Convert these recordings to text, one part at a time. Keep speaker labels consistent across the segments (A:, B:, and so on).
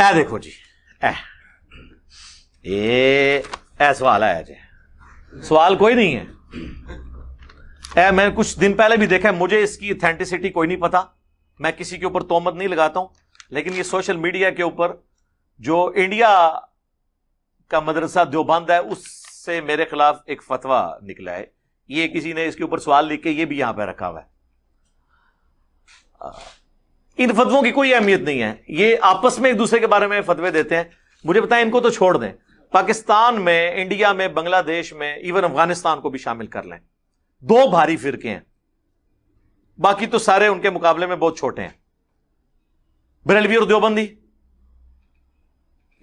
A: ए देखो जी ए ये सवाल आया जी सवाल कोई नहीं है ए मैंने कुछ दिन पहले भी देखा है मुझे इसकी ऑथेंटिसिटी कोई नहीं पता मैं किसी के ऊपर तोहमत नहीं लगाता हूं लेकिन ये सोशल मीडिया के ऊपर जो इंडिया का मदरसा देवबंद है उससे मेरे खिलाफ एक फतवा निकला है ये किसी ने इसके ऊपर सवाल लिख के ये भी यहां पर रखा हुआ है इन फतवों की कोई अहमियत नहीं है ये आपस में एक दूसरे के बारे में फतवे देते हैं मुझे बताएं इनको तो छोड़ दें पाकिस्तान में इंडिया में बांग्लादेश में इवन अफगानिस्तान को भी शामिल कर लें दो भारी फिरके हैं बाकी तो सारे उनके मुकाबले में बहुत छोटे हैं बरेलवी और देवबंदी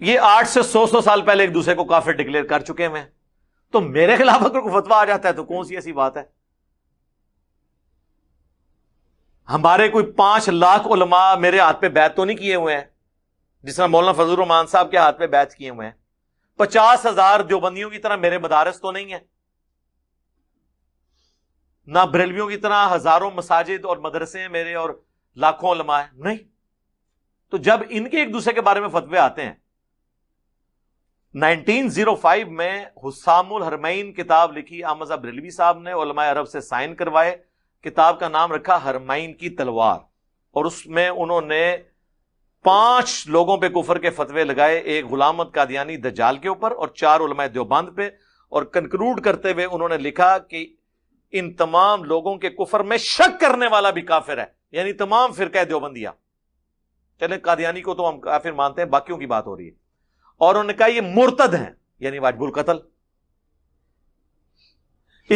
A: ये आठ से सौ सौ साल पहले एक दूसरे को काफी डिक्लेयर कर चुके हैं तो मेरे खिलाफ अगर कोई फतवा आ जाता है तो कौन सी ऐसी बात है हमारे कोई पांच लाख उलमा मेरे हाथ पे बैत तो नहीं किए हुए हैं जिस तरह मौलाना फजल रहमान साहब के हाथ पे बैत किए हुए हैं पचास हजार जोबंदियों की तरह मेरे मदारस तो नहीं है ना बरेलवियों की तरह हजारों मसाजिद और मदरसे हैं मेरे और लाखों उलमा है नहीं तो जब इनके एक दूसरे के बारे में फतवे आते हैं 1905 में हुसामुल हरमैन किताब लिखी आमजा बरेलवी साहब ने उलमा अरब से साइन करवाए किताब का नाम रखा हरमाइन की तलवार और उसमें उन्होंने पांच लोगों पे कुफर के फतवे लगाए एक गुलामत कादियानी दजाल के ऊपर और चार उलमाए देवबंद पे और कंक्लूड करते हुए उन्होंने लिखा कि इन तमाम लोगों के कुफर में शक करने वाला भी काफिर है यानी तमाम फिरका देवबंदिया चले कादियानी को तो हम काफिर मानते हैं बाकियों की बात हो रही है और उन्होंने कहा ये मुर्तद हैं यानी वाजबुल कतल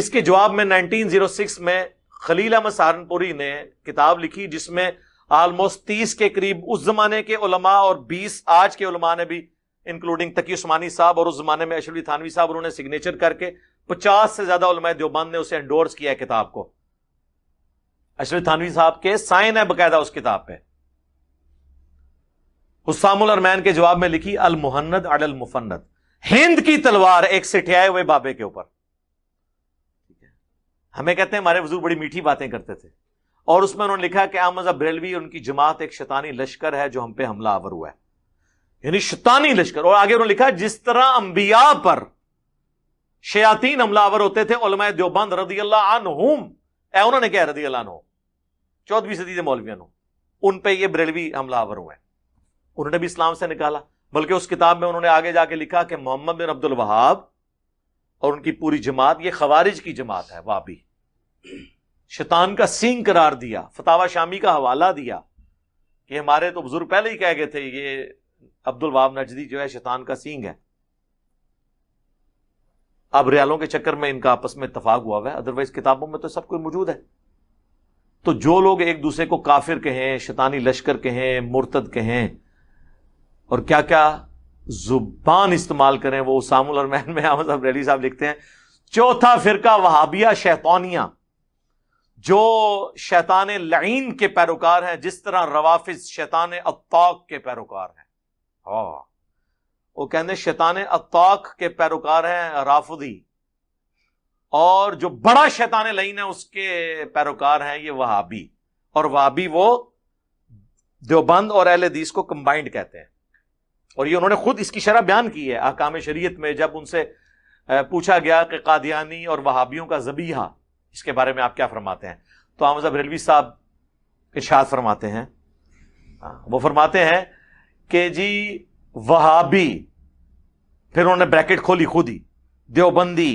A: इसके जवाब में 1906 में खलील अहमद सहारनपुरी ने किताब लिखी जिसमें आलमोस्ट तीस के करीब उस जमाने के उलमा और बीस आज के उलमा ने भी इंक्लूडिंग तकी उस्मानी साहब और उस जमाने में अशरफी थानवी साहब उन्होंने सिग्नेचर करके पचास से ज्यादा उलमा देवबंद ने उसे एंडोर्स किया है किताब को अशरफ थानवी साहब के साइन है बकायदा उस किताब पे हुसामुल अरमैन के जवाब में लिखी अल मुहन्नद अल मुफन्नद हिंद की तलवार एक सिठियाए हुए बाबे के ऊपर हमें कहते हैं हमारे हजूर बड़ी मीठी बातें करते थे और उसमें उन्होंने लिखा कि अहमद बरेलवी उनकी जमात एक शतानी लश्कर है जो हम पे हमला आवर हुआ है यानी शैतानी लश्कर और आगे उन्होंने लिखा जिस तरह अंबिया पर शयातीन हमलावर होते थे देवबंद रदी अनहुम उन्होंने क्या रदी अल्लाह चौदहवीं सदी से मौलवियन उन पे ये बरेलवी हुआ है उन्होंने भी इस्लाम से निकाला बल्कि उस किताब में उन्होंने आगे जाके लिखा कि मोहम्मद बिन अब्दुल वहाब और उनकी पूरी जमात ये खवारिज की जमात है वाह भी शैतान का सिंह करार दिया फतावा शामी का हवाला दिया कि हमारे तो बुजुर्ग पहले ही कह गए थे ये अब्दुल वाब नजदी जो है शैतान का सिंह है अब रियालों के चक्कर में इनका आपस में इतफाक हुआ हुआ है अदरवाइज किताबों में तो सब कुछ मौजूद है तो जो लोग एक दूसरे को काफिर कहें शैतानी लश्कर कहें मुरतद कहें और क्या क्या जुबान इस्तेमाल करें वो सामुल और मैन में अहमद अब रेडी साहब लिखते हैं चौथा फिरका वहाबिया शैतानिया जो शैतान लईन के पैरोकार हैं जिस तरह रवाफिज शैतान अत्ताक के पैरोकार हैं हाँ वो कहने शैतान अत्ताक के पैरोकार हैं राफुदी और जो बड़ा शैतान लईन है उसके पैरोकार हैं ये वहाबी और वहाबी वो देवबंद और अहल को कंबाइंड कहते हैं और ये उन्होंने खुद इसकी शरह बयान की है अहकाम शरीयत में जब उनसे पूछा गया कि कादियानी और वहाबियों का जबीहा इसके बारे में आप क्या फरमाते हैं तो आमजा बरेलवी साहब इर्शाद फरमाते हैं हाँ, वो फरमाते हैं कि जी वहाबी फिर उन्होंने ब्रैकेट खोली खुद ही देवबंदी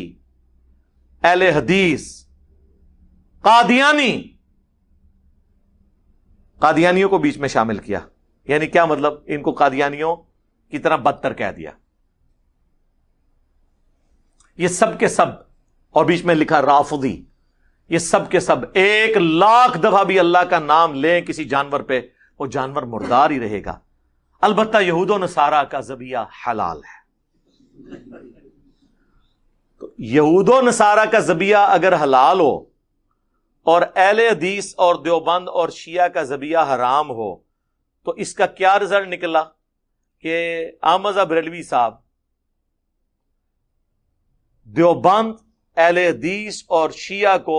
A: एल हदीस कादियानी कादियानियों को बीच में शामिल किया यानी क्या मतलब इनको कादियानियों की तरह बदतर कह दिया ये सब के सब और बीच में लिखा राफुदी ये सब के सब एक लाख दफा भी अल्लाह का नाम ले किसी जानवर पे वो जानवर मुर्दार ही रहेगा अलबत् यहूदो नसारा का जबिया हलाल है तो यहूदो नसारा का जबिया अगर हलाल हो और अहल हदीस और देवबंद और शिया का जबिया हराम हो तो इसका क्या रिजल्ट निकला कि अब अबरेलवी साहब देवबंद अहल हदीस और शिया को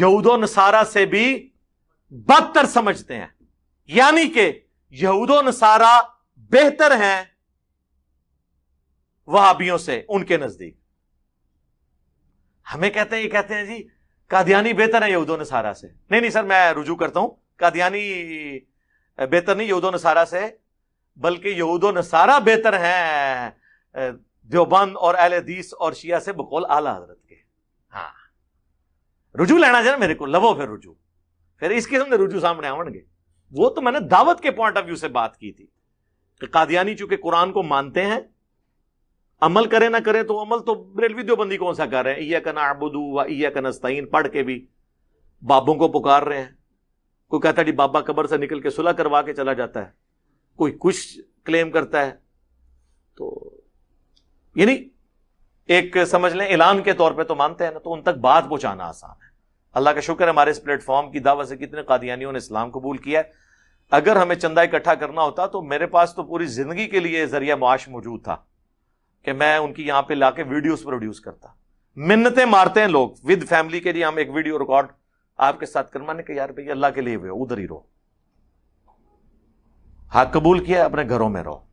A: यहूदो नसारा से भी बदतर समझते हैं यानी कि यहूदो नसारा बेहतर है वहाबियों से उनके नजदीक हमें कहते हैं ये कहते हैं जी कादियानी बेहतर है यहूदो नसारा से नहीं नहीं सर मैं रुझू करता हूं कादियानी बेहतर नहीं यहूदो नसारा से बल्कि यहूदो नसारा बेहतर हैं देवबंद और अहल हदीस और शिया से बकौल आला हजरत के हाँ रुझू लेना चाहिए मेरे को लवो फिर रुझू फिर इस किस्म के रुजू सामने आवणगे वो तो मैंने दावत के पॉइंट ऑफ व्यू से बात की थी कि कादियानी चूंकि कुरान को मानते हैं अमल करें ना करें तो अमल तो रेलवी देवबंदी कौन सा कर रहे हैं ईया का नाबुदू व ईया पढ़ के भी बाबों को पुकार रहे हैं कोई कहता है जी बाबा कबर से निकल के सुलह करवा के चला जाता है कोई कुछ क्लेम करता है तो यानी एक समझ लें ऐलान के तौर पे तो मानते हैं ना तो उन तक बात पहुंचाना आसान है अल्लाह का शुक्र है हमारे इस प्लेटफॉर्म की दावा से कितने कादियानियों ने इस्लाम कबूल किया है अगर हमें चंदा इकट्ठा करना होता तो मेरे पास तो पूरी जिंदगी के लिए जरिया मुआश मौजूद था कि मैं उनकी यहां पे लाके वीडियोस प्रोड्यूस करता मिन्नतें मारते हैं लोग विद फैमिली के लिए हम एक वीडियो रिकॉर्ड आपके साथ करवाने के यार भैया अल्लाह के लिए हुए उधर ही रहो हाँ कबूल किया अपने घरों में रहो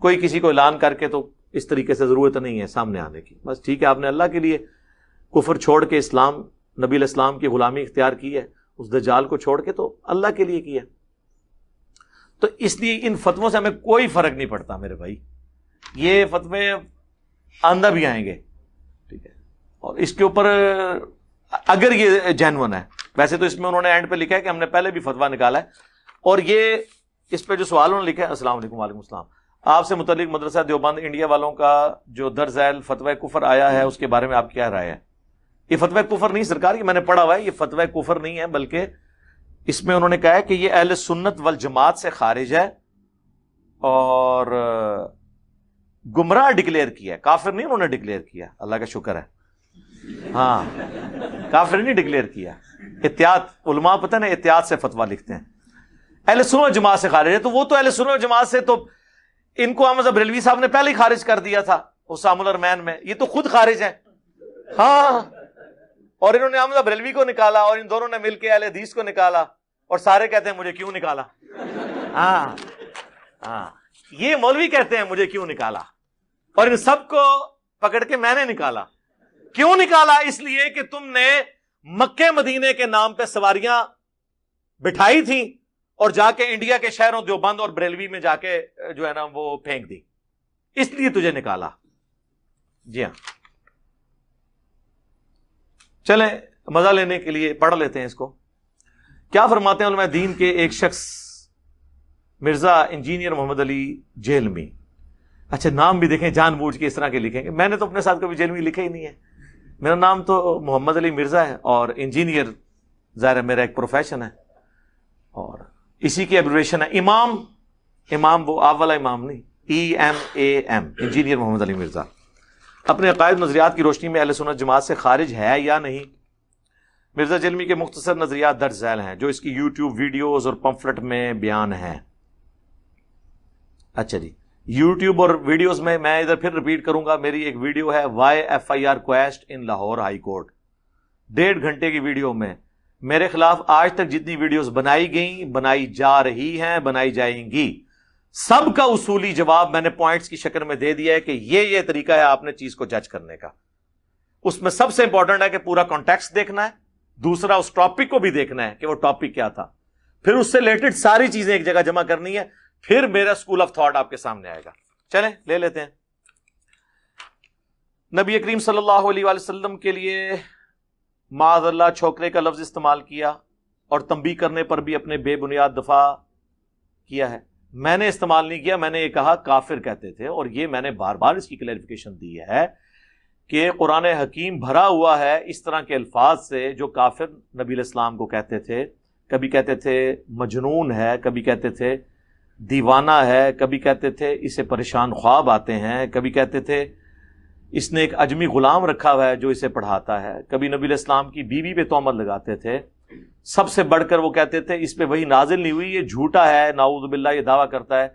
A: कोई किसी को ऐलान करके तो इस तरीके से ज़रूरत नहीं है सामने आने की बस ठीक है आपने अल्लाह के लिए कुफर छोड़ के इस्लाम नबी इस्लाम की ग़ुलामी इख्तियार की है उस दजाल को छोड़ के तो अल्लाह के लिए किया तो इसलिए इन फतवों से हमें कोई फ़र्क नहीं पड़ता मेरे भाई ये फतवे आंदा भी आएंगे ठीक है और इसके ऊपर अगर ये जैनवन है वैसे तो इसमें उन्होंने एंड पे लिखा है कि हमने पहले भी फतवा निकाला है और ये इस पर जो सवाल उन्होंने लिखा है अस्सलाम वालेकुम वालेकुम आपसे मुतलिक मदरसा देवबंद इंडिया वालों का जो दर्ज है फतवा कुफर आया है उसके बारे में आप क्या राय है ये फतवा कुफर नहीं सरकार ये मैंने पढ़ा हुआ है ये फतवा कुफर नहीं है बल्कि इसमें उन्होंने कहा है कि ये अहल सुन्नत वल जमात से खारिज है और गुमराह डिक्लेयर किया है काफिर नहीं उन्होंने डिक्लेयर किया अल्लाह का शुक्र है हाँ काफिर नहीं डिक्लेयर किया एहतियात उलमा पता ना एहतियात से फतवा लिखते हैं अहल सुनो जमात से खारिज है तो वो तो अहल सुनो जमात से तो इनको अहमद अब अब्रेलवी साहब ने पहले ही खारिज कर दिया था उस उसामुल मैन में ये तो खुद खारिज है हाँ और इन्होंने अहमद अब्रेलवी को निकाला और इन दोनों ने मिलकर अहल हदीस को निकाला और सारे कहते हैं मुझे क्यों निकाला हाँ हाँ ये मौलवी कहते हैं मुझे क्यों निकाला और इन सबको पकड़ के मैंने निकाला क्यों निकाला इसलिए कि तुमने मक्के मदीने के नाम पर सवारियां बिठाई थी और जाके इंडिया के शहरों देवबंद और बरेलवी में जाके जो है ना वो फेंक दी इसलिए तुझे निकाला जी हाँ चले मजा लेने के लिए पढ़ लेते हैं इसको क्या फरमाते हैं दीन के एक शख्स मिर्जा इंजीनियर मोहम्मद अली जेल में अच्छा नाम भी देखें जानबूझ के इस तरह के लिखेंगे मैंने तो अपने साथ कभी जेल में लिखे ही नहीं है मेरा नाम तो मोहम्मद अली मिर्जा है और इंजीनियर ज़ाहिर मेरा एक प्रोफेशन है और इसी की एब्रिवेशन है इमाम इमाम वो आप वाला इमाम नहीं E M A M engineer Muhammad Ali Mirza अपने अकायद नज़रियात की रोशनी में अलसनत जमात से खारिज है या नहीं मिर्ज़ा जलमी के मुख्तर नज़रियात दर्ज झैल हैं जो इसकी यूट्यूब वीडियोज़ और पम्फलेट में बयान है अच्छा जी यूट्यूब और वीडियोज में मैं इधर फिर रिपीट करूंगा मेरी एक वीडियो है Y F I R quest in Lahore high court डेढ़ घंटे की वीडियो में मेरे खिलाफ आज तक जितनी वीडियोस बनाई गई बनाई जा रही हैं बनाई जाएंगी सबका उसूली जवाब मैंने पॉइंट्स की शक्ल में दे दिया है कि ये ये तरीका है आपने चीज को जज करने का उसमें सबसे इंपॉर्टेंट है कि पूरा कॉन्टेक्स देखना है दूसरा उस टॉपिक को भी देखना है कि वो टॉपिक क्या था फिर उससे रिलेटेड सारी चीजें एक जगह जमा करनी है फिर मेरा स्कूल ऑफ थॉट आपके सामने आएगा चले ले लेते हैं नबी करीम सल्लल्लाहु अलैहि वसल्लम के लिए माजल्ला छोकरे का लफ्ज़ इस्तेमाल किया और तंबी करने पर भी अपने बेबुनियाद दफा किया है मैंने इस्तेमाल नहीं किया मैंने ये कहा काफिर कहते थे और ये मैंने बार बार इसकी क्लैरिफिकेशन दी है कि कुरान हकीम भरा हुआ है इस तरह के अल्फाज से जो काफिर नबी इस्लाम को कहते थे कभी कहते थे मजनून है कभी कहते थे दीवाना है कभी कहते थे इसे परेशान ख्वाब आते हैं कभी कहते थे इसने एक अजमी गुलाम रखा हुआ है जो इसे पढ़ाता है कभी नबी इस्लाम की बीवी पे तोमत लगाते थे सबसे बढ़कर वो कहते थे इस पर वही नाजिल नहीं हुई ये झूठा है नाउजबिल्ला यह दावा करता है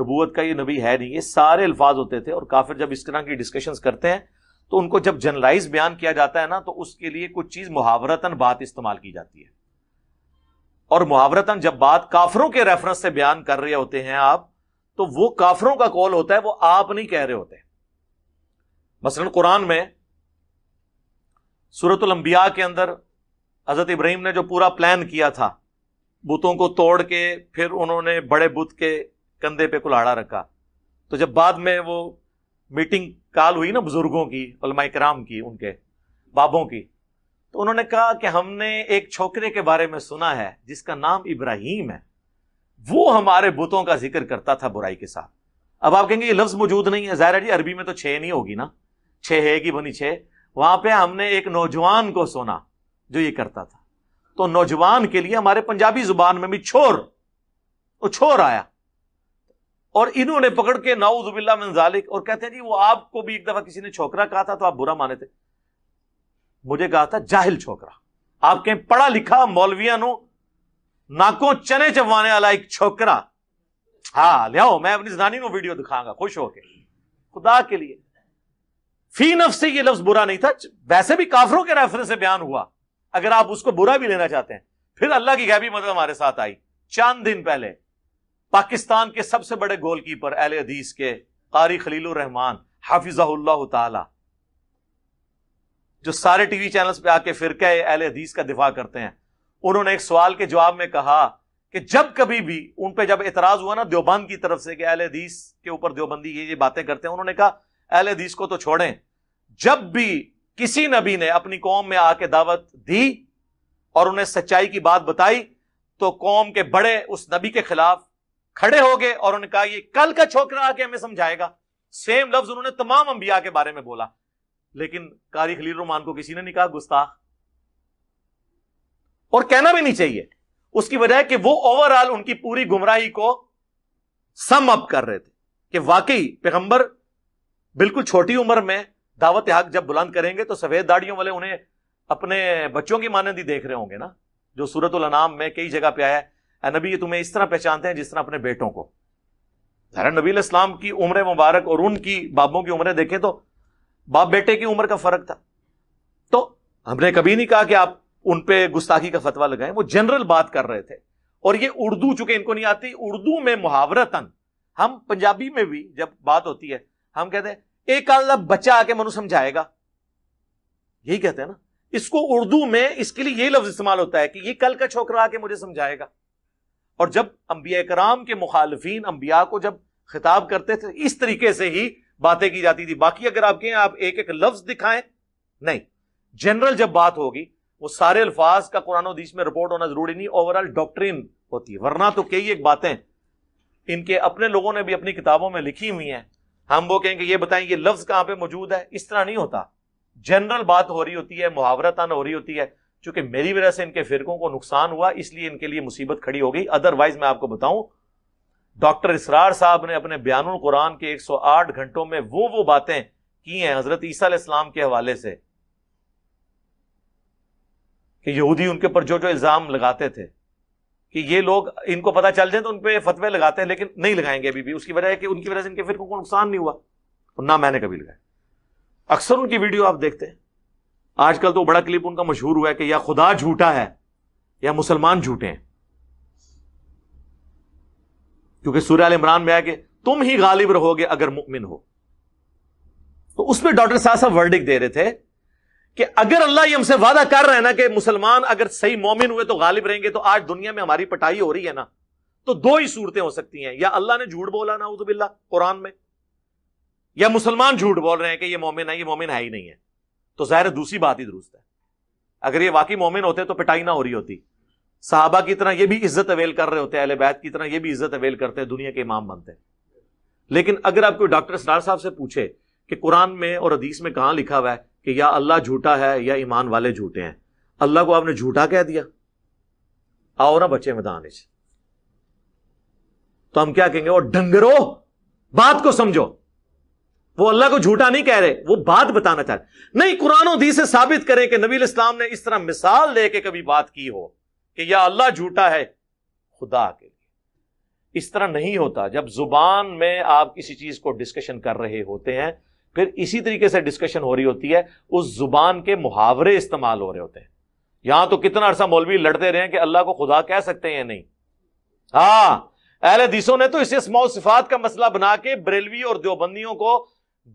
A: नबूत का ये नबी है नहीं ये सारे अल्फाज होते थे और काफिर जब इस तरह की डिस्कशन करते हैं तो उनको जब जनरलाइज बयान किया जाता है ना तो उसके लिए कुछ चीज़ मुहावरतन बात इस्तेमाल की जाती है और मुहावरतन जब बात काफरों के रेफरेंस से बयान कर रहे होते हैं आप तो वो काफरों का कॉल होता है वो आप नहीं कह रहे होते मसलन कुरान में सूरतलम्बिया के अंदर हज़रत इब्राहिम ने जो पूरा प्लान किया था बुतों को तोड़ के फिर उन्होंने बड़े बुत के कंधे पे कुल्हाड़ा रखा तो जब बाद में वो मीटिंग काल हुई ना बुजुर्गों की उलमा कराम की उनके बाबों की तो उन्होंने कहा कि हमने एक छोकरे के बारे में सुना है जिसका नाम इब्राहिम है वो हमारे बुतों का जिक्र करता था बुराई के साथ अब आप कहेंगे ये लफ्ज मौजूद नहीं है जहरा जी अरबी में तो छः नहीं होगी ना छे है कि बनी छे वहां पे हमने एक नौजवान को सुना जो ये करता था तो नौजवान के लिए हमारे पंजाबी जुबान में भी छोर वो छोर आया और इन्होंने पकड़ के नाउजुबिल्ला मंजालिक और कहते हैं जी वो आपको भी एक दफा किसी ने छोकरा कहा था तो आप बुरा माने थे मुझे कहा था जाहिल छोकरा आपके पढ़ा लिखा मौलविया नो नाकों चने चवाने वाला एक छोकरा हाँ लिया मैं अपनी जनानी को वीडियो दिखाऊंगा खुश होके खुदा के लिए फी नफ से यह लफ्ज बुरा नहीं था वैसे भी काफरों के रेफरेंस से बयान हुआ अगर आप उसको बुरा भी लेना चाहते हैं फिर अल्लाह की गैबी मदद मतलब हमारे साथ आई चांद दिन पहले पाकिस्तान के सबसे बड़े गोलकीपर अहल हदीस के कारी खलील रहमान हाफिज ताला जो सारे टीवी चैनल्स पर आके फिर अहल हदीस का दिफा करते हैं उन्होंने एक सवाल के जवाब में कहा कि जब कभी भी उन पर जब एतराज हुआ ना देवबंद की तरफ से कि अहल हदीस के ऊपर देवबंदी ये बातें करते हैं उन्होंने कहा अहल हदीस को तो छोड़ें जब भी किसी नबी ने अपनी कौम में आके दावत दी और उन्हें सच्चाई की बात बताई तो कौम के बड़े उस नबी के खिलाफ खड़े हो गए और उन्होंने कहा ये कल का छोकरा आके हमें समझाएगा सेम लफ्ज उन्होंने तमाम अंबिया के बारे में बोला लेकिन कारी खलील रोमान को किसी ने नहीं कहा गुस्ताख और कहना भी नहीं चाहिए उसकी वजह कि वो ओवरऑल उनकी पूरी गुमराही को सम अप कर रहे थे कि वाकई पैगंबर बिल्कुल छोटी उम्र में दावत हक जब बुलंद करेंगे तो सफेद दाढ़ियों वाले उन्हें अपने बच्चों की मानंद देख रहे होंगे ना जो सूरत नाम में कई जगह पे आया है नबी ये तुम्हें इस तरह पहचानते हैं जिस तरह अपने बेटों को जरा नबी इस्लाम की उम्र मुबारक और उनकी बाबों की उम्र देखें तो बाप बेटे की उम्र का फर्क था तो हमने कभी नहीं कहा कि आप उन पर गुस्ताखी का फतवा लगाए वो जनरल बात कर रहे थे और ये उर्दू चूंकि इनको नहीं आती उर्दू में मुहावरतन हम पंजाबी में भी जब बात होती है हम कहते हैं एक का बच्चा आके मनु समझाएगा यही कहते हैं ना इसको उर्दू में इसके लिए ये लफ्ज इस्तेमाल होता है कि ये कल का छोकरा आके मुझे समझाएगा और जब अंबिया कराम के मुखालफी अंबिया को जब खिताब करते थे इस तरीके से ही बातें की जाती थी बाकी अगर आपके आप एक एक लफ्ज दिखाएं नहीं जनरल जब बात होगी वो सारे अल्फाज का कुरान दीश में रिपोर्ट होना जरूरी नहीं ओवरऑल डॉक्ट्रिन होती है वरना तो कई एक बातें इनके अपने लोगों ने भी अपनी किताबों में लिखी हुई हैं हम वो कहेंगे ये बताएं ये लफ्ज कहां पे मौजूद है इस तरह नहीं होता जनरल बात हो रही होती है मुहावरतान हो रही होती है चूंकि मेरी वजह से इनके फिरकों को नुकसान हुआ इसलिए इनके लिए मुसीबत खड़ी हो गई अदरवाइज मैं आपको बताऊं डॉक्टर इसरार साहब ने अपने बयान कुरान के 108 घंटों में वो वो बातें की हैं हजरत ईसा इस्लाम के हवाले से कि यहूदी उनके ऊपर जो जो इल्जाम लगाते थे कि ये लोग इनको पता चल जाए तो उन पर फतवे लगाते हैं लेकिन नहीं लगाएंगे अभी भी उसकी वजह है कि उनकी वजह से इनके फिर को नुकसान नहीं हुआ ना मैंने कभी लगाया अक्सर उनकी वीडियो आप देखते हैं आजकल तो बड़ा क्लिप उनका मशहूर हुआ है कि या खुदा झूठा है या मुसलमान झूठे हैं क्योंकि सूर्य इमरान में आया कि तुम ही गालिब रहोगे अगर मुमिन हो तो उसमें डॉक्टर साहब साहब वर्डिक दे रहे थे कि अगर अल्लाह हमसे वादा कर रहा है ना कि मुसलमान अगर सही मोमिन हुए तो गालिब रहेंगे तो आज दुनिया में हमारी पटाई हो रही है ना तो दो ही सूरतें हो सकती हैं या अल्लाह ने झूठ बोला ना उदबिल्ला कुरान में या मुसलमान झूठ बोल रहे हैं कि ये मोमिन है ये मोमिन है ही नहीं है तो जाहिर दूसरी बात ही दुरुस्त है अगर ये वाकई मोमिन होते तो पिटाई ना हो रही होती साहबा की तरह यह भी इज्जत अवेल कर रहे होते हैं अहलबैत की तरह यह भी इज्जत अवेल करते हैं दुनिया के इमाम बनते हैं लेकिन अगर आप कोई डॉक्टर सरार साहब से पूछे कि कुरान में और अदीस में कहां लिखा हुआ है कि या अल्लाह झूठा है या ईमान वाले झूठे हैं अल्लाह को आपने झूठा कह दिया आओ ना बच्चे मैदान तो हम क्या कहेंगे वो डंगरो बात को समझो वो अल्लाह को झूठा नहीं कह रहे वो बात बताना चाह रहे नहीं कुरान दी से साबित करें कि नबी इस्लाम ने इस तरह मिसाल दे के कभी बात की हो कि या अल्लाह झूठा है खुदा के लिए इस तरह नहीं होता जब जुबान में आप किसी चीज को डिस्कशन कर रहे होते हैं फिर इसी तरीके से डिस्कशन हो रही होती है उस जुबान के मुहावरे इस्तेमाल हो रहे होते हैं यहां तो कितना अरसा मौलवी लड़ते रहे कि अल्लाह को खुदा कह सकते हैं या नहीं हा अहल ने तो इसे स्माउ सिफात का मसला बना के बरेलवी और देवबंदियों को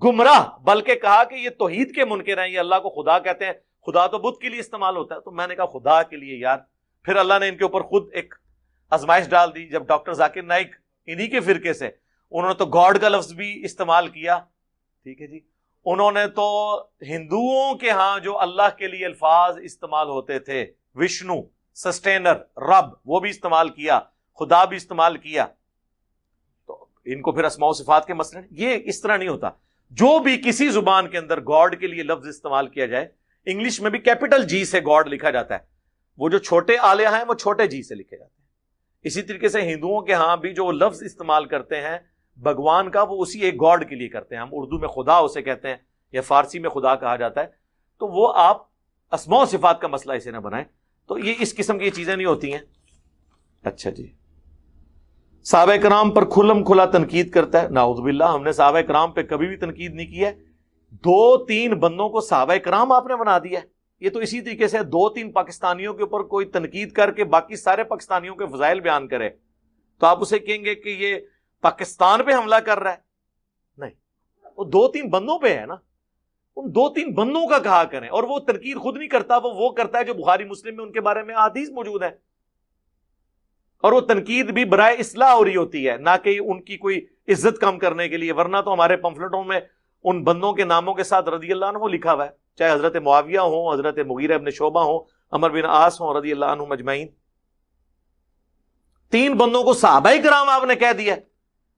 A: गुमराह बल्कि कहा कि ये तोहहीद के मुनकर हैं ये अल्लाह को खुदा कहते हैं खुदा तो बुद्ध के लिए इस्तेमाल होता है तो मैंने कहा खुदा के लिए यार फिर अल्लाह ने इनके ऊपर खुद एक आजमाइश डाल दी जब डॉक्टर जाकिर नाइक इन्हीं के फिरके से उन्होंने तो गॉड का लफ्ज भी इस्तेमाल किया ठीक है जी उन्होंने तो हिंदुओं के यहां जो अल्लाह के लिए अल्फाज इस्तेमाल होते थे विष्णु सस्टेनर रब वो भी इस्तेमाल किया खुदा भी इस्तेमाल किया तो इनको फिर असमाओ सिफात के मसले ये इस तरह नहीं होता जो भी किसी जुबान के अंदर गॉड के लिए लफ्ज इस्तेमाल किया जाए इंग्लिश में भी कैपिटल जी से गॉड लिखा जाता है वो जो छोटे आलिया हैं वो छोटे जी से लिखे जाते हैं इसी तरीके से हिंदुओं के यहां भी जो लफ्ज इस्तेमाल करते हैं भगवान का वो उसी एक गॉड के लिए करते हैं हम उर्दू में खुदा उसे कहते हैं या फारसी में खुदा कहा जाता है तो वो आप असम सिफात का मसला इसे ना बनाएं तो ये इस किस्म की चीज़ें नहीं होती हैं अच्छा जी साब कराम पर खुलम खुला तनकीद करता है नाउदबिल्ला हमने साब कराम पर कभी भी तनकीद नहीं किया दो तीन बंदों को साब कराम आपने बना दिया ये तो इसी तरीके से दो तीन पाकिस्तानियों के ऊपर कोई तनकीद करके बाकी सारे पाकिस्तानियों के फजाइल बयान करे तो आप उसे कहेंगे कि ये पाकिस्तान पे हमला कर रहा है नहीं वो दो तीन बंदों पे है ना उन दो तीन बंदों का कहा करें और वो तरकीर खुद नहीं करता वो वो करता है जो बुखारी मुस्लिम में उनके बारे में आदीस मौजूद है और वो तनकीद भी बरए इसलाह हो रही होती है ना कि उनकी कोई इज्जत कम करने के लिए वरना तो हमारे पम्फलेटों में उन बंदों के नामों के साथ रदी अल्लाह लिखा हुआ है चाहे हजरत मुआविया हो हजरत मुगीर अबन शोबा हो अमर बिन आस हो रदी अल्लाह मजमाइन तीन बंदों को साहबा कराम आपने कह दिया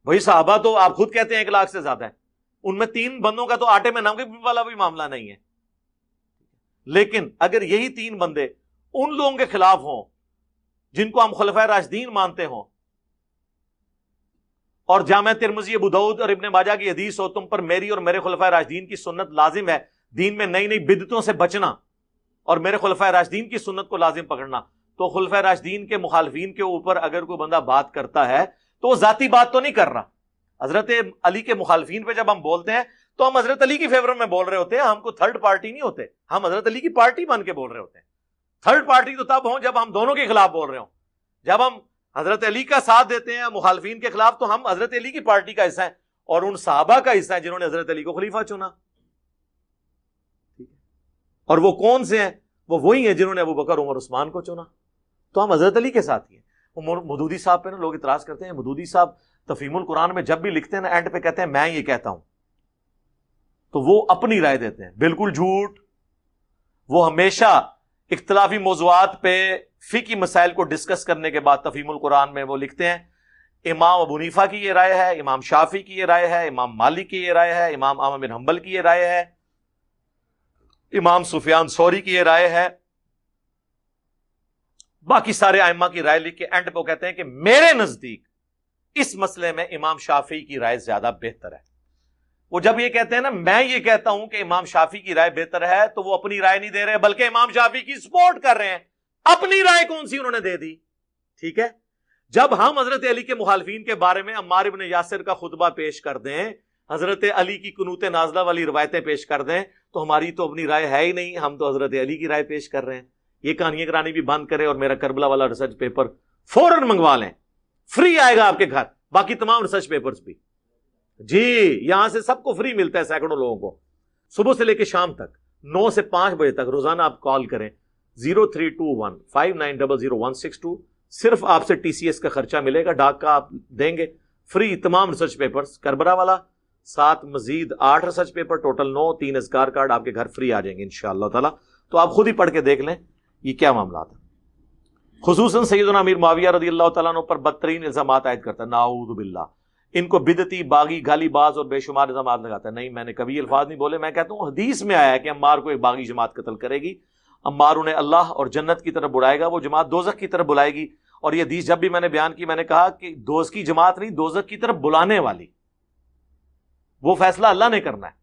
A: भाई साहबा तो आप खुद कहते हैं एक लाख से ज्यादा है उनमें तीन बंदों का तो आटे में नमक वाला भी मामला नहीं है लेकिन अगर यही तीन बंदे उन लोगों के खिलाफ हों जिनको हम खलफा राजदीन मानते हो और जाम तिरमजी बुदौद और इबन बाजा की हदीस हो तुम पर मेरी और मेरे खलफा राजदीन की सुन्नत लाजिम है दीन में नई नई बिदतों से बचना और मेरे खलफा राजदीन की सुन्नत को लाजिम पकड़ना तो खलफा राजदीन के मुखालफी के ऊपर अगर कोई बंदा बात करता है तो वो जाती बात तो नहीं कर रहा हजरत अली के मुखालफी पे जब हम बोलते हैं तो हम हजरत अली की फेवर में बोल रहे होते हैं हमको थर्ड पार्टी नहीं होते हम हजरत अली की पार्टी बन के बोल रहे होते हैं थर्ड पार्टी तो तब हो जब हम दोनों के खिलाफ बोल रहे हो जब हम हजरत अली का साथ देते हैं मुखालफी के खिलाफ तो हम हजरत अली की पार्टी का हिस्सा है और उन साहबा का हिस्सा है जिन्होंने हजरत अली को खलीफा चुना और वो कौन से हैं वो वही है जिन्होंने अबू बकर उमर उस्मान को चुना तो हम हजरत अली के साथ ही हैं मदूदी साहब पे ना लोग इतराज करते हैं मदूदी साहब तफीम कुरान में जब भी लिखते हैं ना एंड पे कहते हैं मैं ये कहता हूं तो वो अपनी राय देते हैं बिल्कुल झूठ वो हमेशा इख्तलाफी मौजूद पे फ़िकी मसाइल को डिस्कस करने के बाद तफीम कुरान में वो लिखते हैं इमाम अबूनीफा की ये राय है इमाम शाफी की ये राय है इमाम मालिक की ये राय है इमाम आम बिन हम्बल की ये राय है इमाम सुफियान सौरी की ये राय है बाकी सारे आयमा की राय लिख के एंड पे कहते हैं कि मेरे नजदीक इस मसले में इमाम शाफी की राय ज्यादा बेहतर है वो जब ये कहते हैं ना मैं ये कहता हूं कि इमाम शाफी की राय बेहतर है तो वो अपनी राय नहीं दे रहे बल्कि इमाम शाफी की सपोर्ट कर रहे हैं अपनी राय कौन सी उन्होंने दे दी ठीक है जब हम हजरत अली के मुखालफिन के बारे में अम्मार इबन यासिर का खुतबा पेश कर दें हजरत अली की कनूत नाजला वाली रवायतें पेश कर दें तो हमारी तो अपनी राय है ही नहीं हम तो हजरत अली की राय पेश कर रहे हैं ये कहानियां करानी भी बंद करें और मेरा करबला वाला रिसर्च पेपर फौरन मंगवा लें फ्री आएगा आपके घर बाकी तमाम रिसर्च पेपर्स भी जी यहां से सबको फ्री मिलता है सैकड़ों लोगों को सुबह से लेकर शाम तक नौ से पांच बजे तक रोजाना आप कॉल करें zero three two one five nine double zero one six two सिर्फ आपसे टीसीएस का खर्चा मिलेगा डाक का आप देंगे फ्री तमाम रिसर्च पेपर्स करबरा वाला सात मजीद आठ रिसर्च पेपर टोटल नौ तीन इसकार कार्ड आपके घर फ्री आ जाएंगे इन ताला तो आप खुद ही पढ़ के देख लें ये क्या मामला था खसूस सैदना अमीर माविया रदी अल्लाह तु पर बदतरीन इल्ज़ाम आयद करता नाऊदबिल्ला इनको बिदती बागी गालीबाज और बेशुमार इल्ज़ाम लगाता है नहीं मैंने कभी अल्फाज नहीं बोले मैं कहता हूँ हदीस में आया कि अम्मार को एक बागी जमात कतल करेगी अम्बार उन्हें अल्लाह और जन्नत की तरफ बुलाएगा वो जमात दोजक की तरफ बुलाएगी और यह हदीस जब भी मैंने बयान की मैंने कहा कि दोज की जमात नहीं दोजक की तरफ बुलाने वाली वो फैसला अल्लाह ने करना है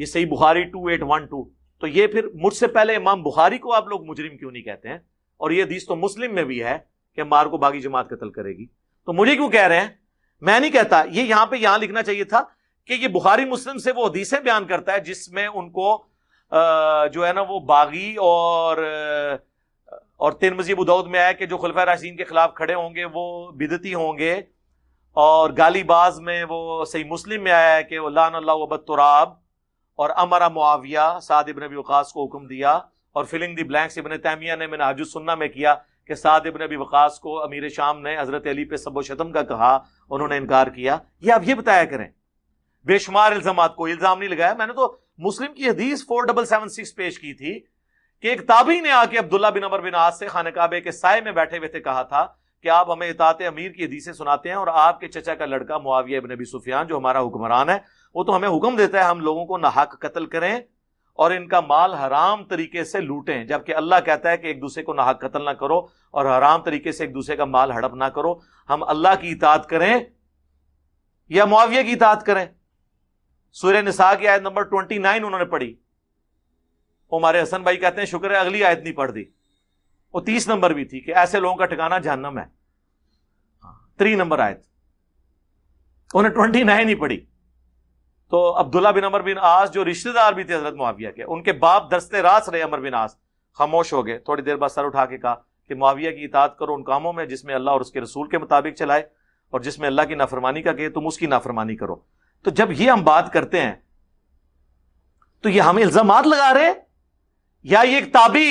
A: ये सही Bukhari two eight one two तो ये फिर मुझसे पहले इमाम बुखारी को आप लोग मुजरिम क्यों नहीं कहते हैं और ये हदीस तो मुस्लिम में भी है कि मार को बागी जमात कतल करेगी तो मुझे क्यों कह रहे हैं मैं नहीं कहता ये यहां पे यहां लिखना चाहिए था कि ये बुखारी मुस्लिम से वो हदीसें बयान करता है जिसमें उनको जो है ना वो बागी और और तीन मजीब उदाउद में आया कि जो खुलफा राशीन के खिलाफ खड़े होंगे वो बिदती होंगे और गालीबाज में वो सही मुस्लिम में आया है कि लान अल्लाह वबतराब और अमरा मुआविया साद इबन अबी वक़ास को हुक्म दिया और filling the blanks Ibn Taymiyya ने मैंने आजुसन्ना में किया कि साद इबन अबी वक़ास को अमीर शाम ने हज़रत अली पे सबो शतम का कहा उन्होंने इनकार किया ये आप ये बताया करें बेशुमार इल्ज़ाम को इल्ज़ाम नहीं लगाया मैंने तो मुस्लिम की हदीस फोर डबल सेवन सिक्स पेश की थी कि एक ताबी ने आके अब्दुल्ला बिन अमर बिन आज से खान काबे के साय में बैठे हुए थे कहा था कि आप हमें इतात अमीर की हदीसें सुनाते हैं और आपके चचा का लड़का मुआविया इबन अबी सुफियान जो हमारा हुक्मरान है वो तो हमें हुक्म देता है हम लोगों को नाहक कत्ल करें और इनका माल हराम तरीके से लूटें जबकि अल्लाह कहता है कि एक दूसरे को नाहक कत्ल ना करो और हराम तरीके से एक दूसरे का माल हड़प ना करो हम अल्लाह की इतात करें या मुआविया की इतात करें सूर्य निसा की आयत नंबर ट्वेंटी नाइन उन्होंने पढ़ी वो हमारे हसन भाई कहते हैं शुक्र है अगली आयत नहीं पढ़ दी वो तीस नंबर भी थी कि ऐसे लोगों का ठिकाना जहन्नम है हाँ, त्री नंबर आयत उन्हें ट्वेंटी नाइन ही पढ़ी तो अब्दुल्ला बिन अमर बिन आस जो रिश्तेदार भी थे हजरत मुआविया के उनके बाप दरसते रास रहे अमर बिन आस खामोश हो गए थोड़ी देर बाद सर उठा के कहा कि मुआविया की इताद करो उन कामों में जिसमें अल्लाह और उसके रसूल के मुताबिक चलाए और जिसमें अल्लाह की नाफरमानी का कहे तुम उसकी नाफरमानी करो तो जब ये हम बात करते हैं तो ये हम इल्जाम लगा रहे या ये एक ताबी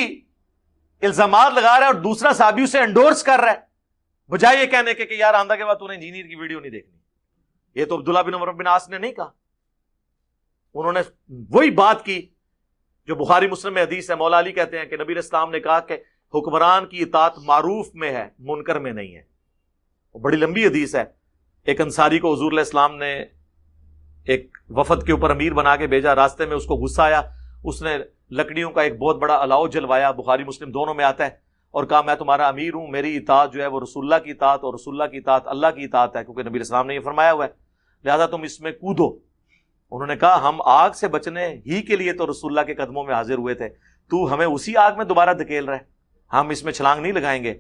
A: इल्जाम लगा रहे और दूसरा साबी उसे एंडोर्स कर रहा है बजाय ये कहने के कि यार आंदा के बाद तूने इंजीनियर की वीडियो नहीं देखनी ये तो अब्दुल्ला बिन अमर बिन आस ने नहीं कहा उन्होंने हम्म। वही बात की जो बुखारी मुस्लिम में हदीस है मौला अली कहते हैं कि नबी इस्लाम ने कहा कि हुक्मरान की इतात मारूफ में है मुनकर में नहीं है बड़ी लंबी हदीस है एक अंसारी को हजूर इस्लाम ने एक वफद के ऊपर अमीर बना के भेजा रास्ते में उसको गुस्सा आया उसने लकड़ियों का एक बहुत बड़ा अलाव जलवाया बुखारी मुस्लिम दोनों में आता है और कहा मैं तुम्हारा अमीर हूं मेरी इतात जो है वो रसुल्ला की इतात और रसुल्ला की इतात अल्लाह की इतात है क्योंकि नबी इस्लाम ने यह फरमाया हुआ है लिहाजा तुम इसमें कूदो उन्होंने कहा हम आग से बचने ही के लिए तो रसुल्ला के कदमों में हाजिर हुए थे तू हमें उसी आग में दोबारा धकेल रहे हम इसमें छलांग नहीं लगाएंगे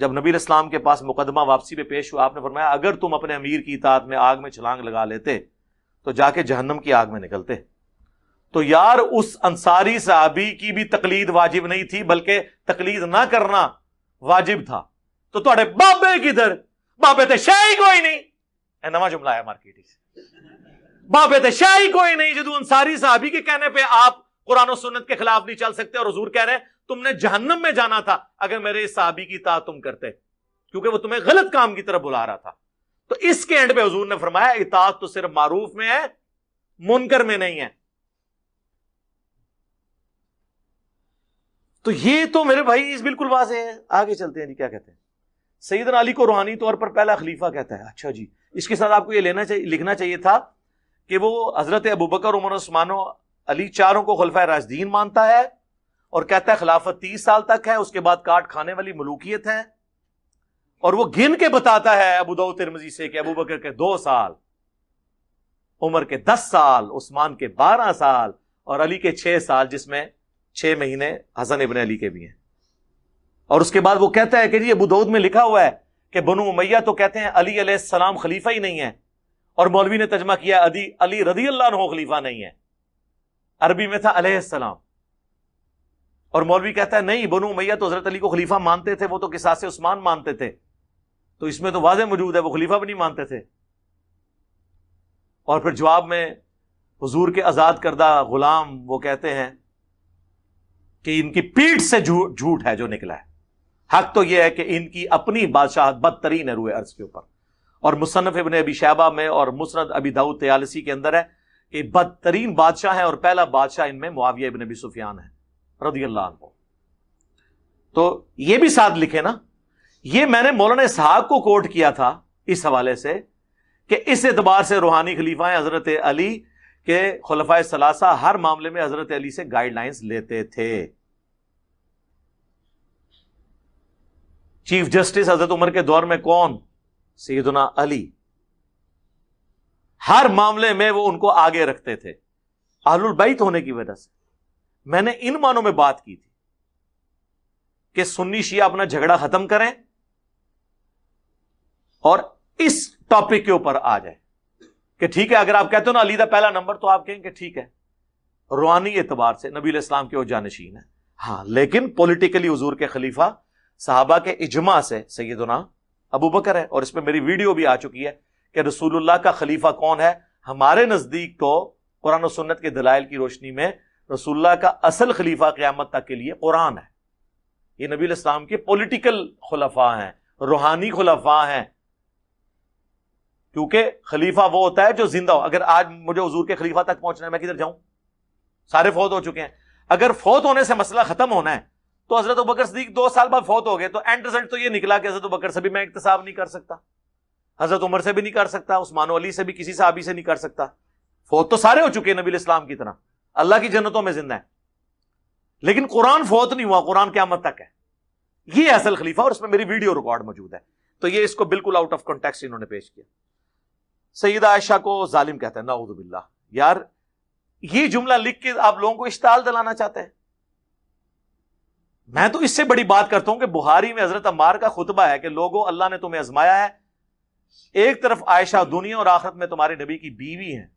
A: जब नबी इस्लाम के पास मुकदमा वापसी पे पेश हुआ आपने फरमाया अगर तुम अपने अमीर की इतात में आग में छलांग लगा लेते तो जाके जहन्नम की आग में निकलते तो यार उस अंसारी साहबी की भी तकलीद वाजिब नहीं थी बल्कि तकलीद ना करना वाजिब था तो थोड़े बाबे किधर बाबे तो शाही कोई नहीं नवा जुमला है मार्केटिंग बाबे शाह ही कोई नहीं जदू अंसारी साहबी के कहने पर आप कुरान सुनत के खिलाफ नहीं चल सकते और हजूर कह रहे तुमने जहन्नम में जाना था अगर मेरे इस साहबी की ता तुम करते क्योंकि वो तुम्हें गलत काम की तरफ बुला रहा था तो इसके एंड पे हजूर ने फरमाया इतात तो सिर्फ मारूफ में है मुनकर में नहीं है तो ये तो मेरे भाई इस बिल्कुल वाजे है आगे चलते हैं जी क्या कहते हैं सईदन अली को रूहानी तौर पर पहला खलीफा कहता है अच्छा जी इसके साथ आपको ये लेना चाहिए लिखना चाहिए था कि वो हजरत अबू बकर उमर उस्मान अली चारों को खलफा राजदीन मानता है और कहता है खिलाफत तीस साल तक है उसके बाद काट खाने वाली मलूकियत है और वो गिन के बताता है अबू दाऊ तिरमजी से कि अबू बकर के दो साल उमर के दस साल उस्मान के बारह साल और अली के छह साल जिसमें छह महीने हसन इबन अली के भी हैं और उसके बाद वो कहता है कि जी अबू दाऊद में लिखा हुआ है कि बनु उमैया तो कहते हैं अली सलाम खलीफा ही नहीं है और मौलवी ने तजमा किया अदी अली रदी अल्लाह खलीफा नहीं है अरबी में था अलैहिस्सलाम और मौलवी कहता है नहीं बनू मैया तो हजरत अली को खलीफा मानते थे वो तो किसा से उस्मान मानते थे तो इसमें तो वाजह मौजूद है वो खलीफा भी नहीं मानते थे और फिर जवाब में हजूर के आजाद करदा गुलाम वो कहते हैं कि इनकी पीठ से झूठ है जो निकला है हक तो यह है कि इनकी अपनी बादशाह बदतरीन है रूए अर्ज के ऊपर और मुसनफ़ इबन अबी शैबा में और मुसनद अबी दाऊद तयालसी के अंदर है ये बदतरीन बादशाह है और पहला बादशाह इनमें मुआविया इबन अबी सुफियान है रदी अल्लाह तो यह भी साथ लिखे ना ये मैंने मौलाना साहब को कोट किया था इस हवाले से कि इस एतबार से रूहानी खलीफाएं हज़रत अली के खलफा सलासा हर मामले में हज़रत अली से गाइडलाइंस लेते थे चीफ जस्टिस हजरत उमर के दौर में कौन सैदना अली हर मामले में वो उनको आगे रखते थे आलुलबैत होने की वजह से मैंने इन मानों में बात की थी कि सुन्नी शिया अपना झगड़ा खत्म करें और इस टॉपिक के ऊपर आ जाए कि ठीक है अगर आप कहते हो ना अलीदा पहला नंबर तो आप कहेंगे ठीक है रूहानी एतबार से नबी इस्लाम के वो जानशीन है हाँ लेकिन पोलिटिकली हजूर के खलीफा साहबा के इजमा से सैदना अबू बकर है और इसमें मेरी वीडियो भी आ चुकी है कि रसूलुल्लाह का खलीफा कौन है हमारे नज़दीक तो कुरान और सुन्नत के दलाइल की रोशनी में रसूलुल्लाह का असल खलीफा क़्यामत तक के लिए कुरान है ये नबी इस्लाम के पॉलिटिकल खुलफा हैं रूहानी खुलफा हैं क्योंकि खलीफा वो होता है जो जिंदा हो अगर आज मुझे हजूर के खलीफा तक पहुंचना है मैं किधर जाऊं सारे फौत हो चुके हैं अगर फौत होने से मसला खत्म होना है तो हजरत बकर सदीक दो साल बाद फौत हो गए तो एंड रिजल्ट तो ये निकला कि हजरत बकर से भी मैं इकतसाब नहीं कर सकता हजरत उमर से भी नहीं कर सकता उस्मान अली से भी किसी साहबी से नहीं कर सकता फौत तो सारे हो चुके हैं नबी इस्लाम की तरह अल्लाह की जन्नतों में जिंदा है लेकिन कुरान फौत नहीं हुआ कुरान क्यामत तक है ये असल खलीफा और उसमें मेरी वीडियो रिकॉर्ड मौजूद है तो ये इसको बिल्कुल आउट ऑफ कॉन्टेक्स्ट इन्होंने पेश किया सईद आयशा को जालिम कहते हैं नाउदबिल्ला यार ये जुमला लिख के आप लोगों को इश्ताल दिलाना चाहते हैं मैं तो इससे बड़ी बात करता हूं कि बुहारी में हजरत अम्मार का खुतबा है कि लोगो अल्लाह ने तुम्हें आजमाया है एक तरफ आयशा दुनिया और आखिरत में तुम्हारे नबी की बीवी है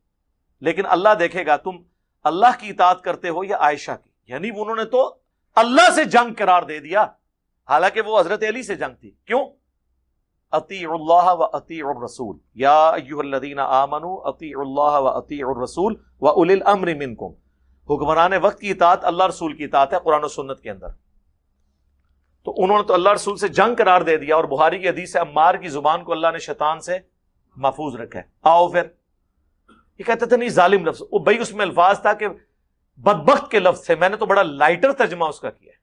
A: लेकिन अल्लाह देखेगा तुम अल्लाह की इतात करते हो या आयशा की यानी उन्होंने तो अल्लाह से जंग करार दे दिया हालांकि वो हजरत अली से जंग थी क्यों अती व अती रसूल यादीना आमनु अती व अती रसूल व उल अमर मिनकुम हुक्मरान वक्त की इतात अल्लाह रसूल की इतात है कुरान सुन्नत के अंदर तो उन्होंने तो अल्लाह रसूल से जंग करार दे दिया और बुहारी की हदीस है अम्मार की जुबान को अल्लाह ने शैतान से महफूज रखा है आओ फिर ये कहते थे नहीं जालिम लफ्ज वो भाई उसमें अल्फाज था कि बदबख्त के लफ्ज थे मैंने तो बड़ा लाइटर तर्जमा उसका किया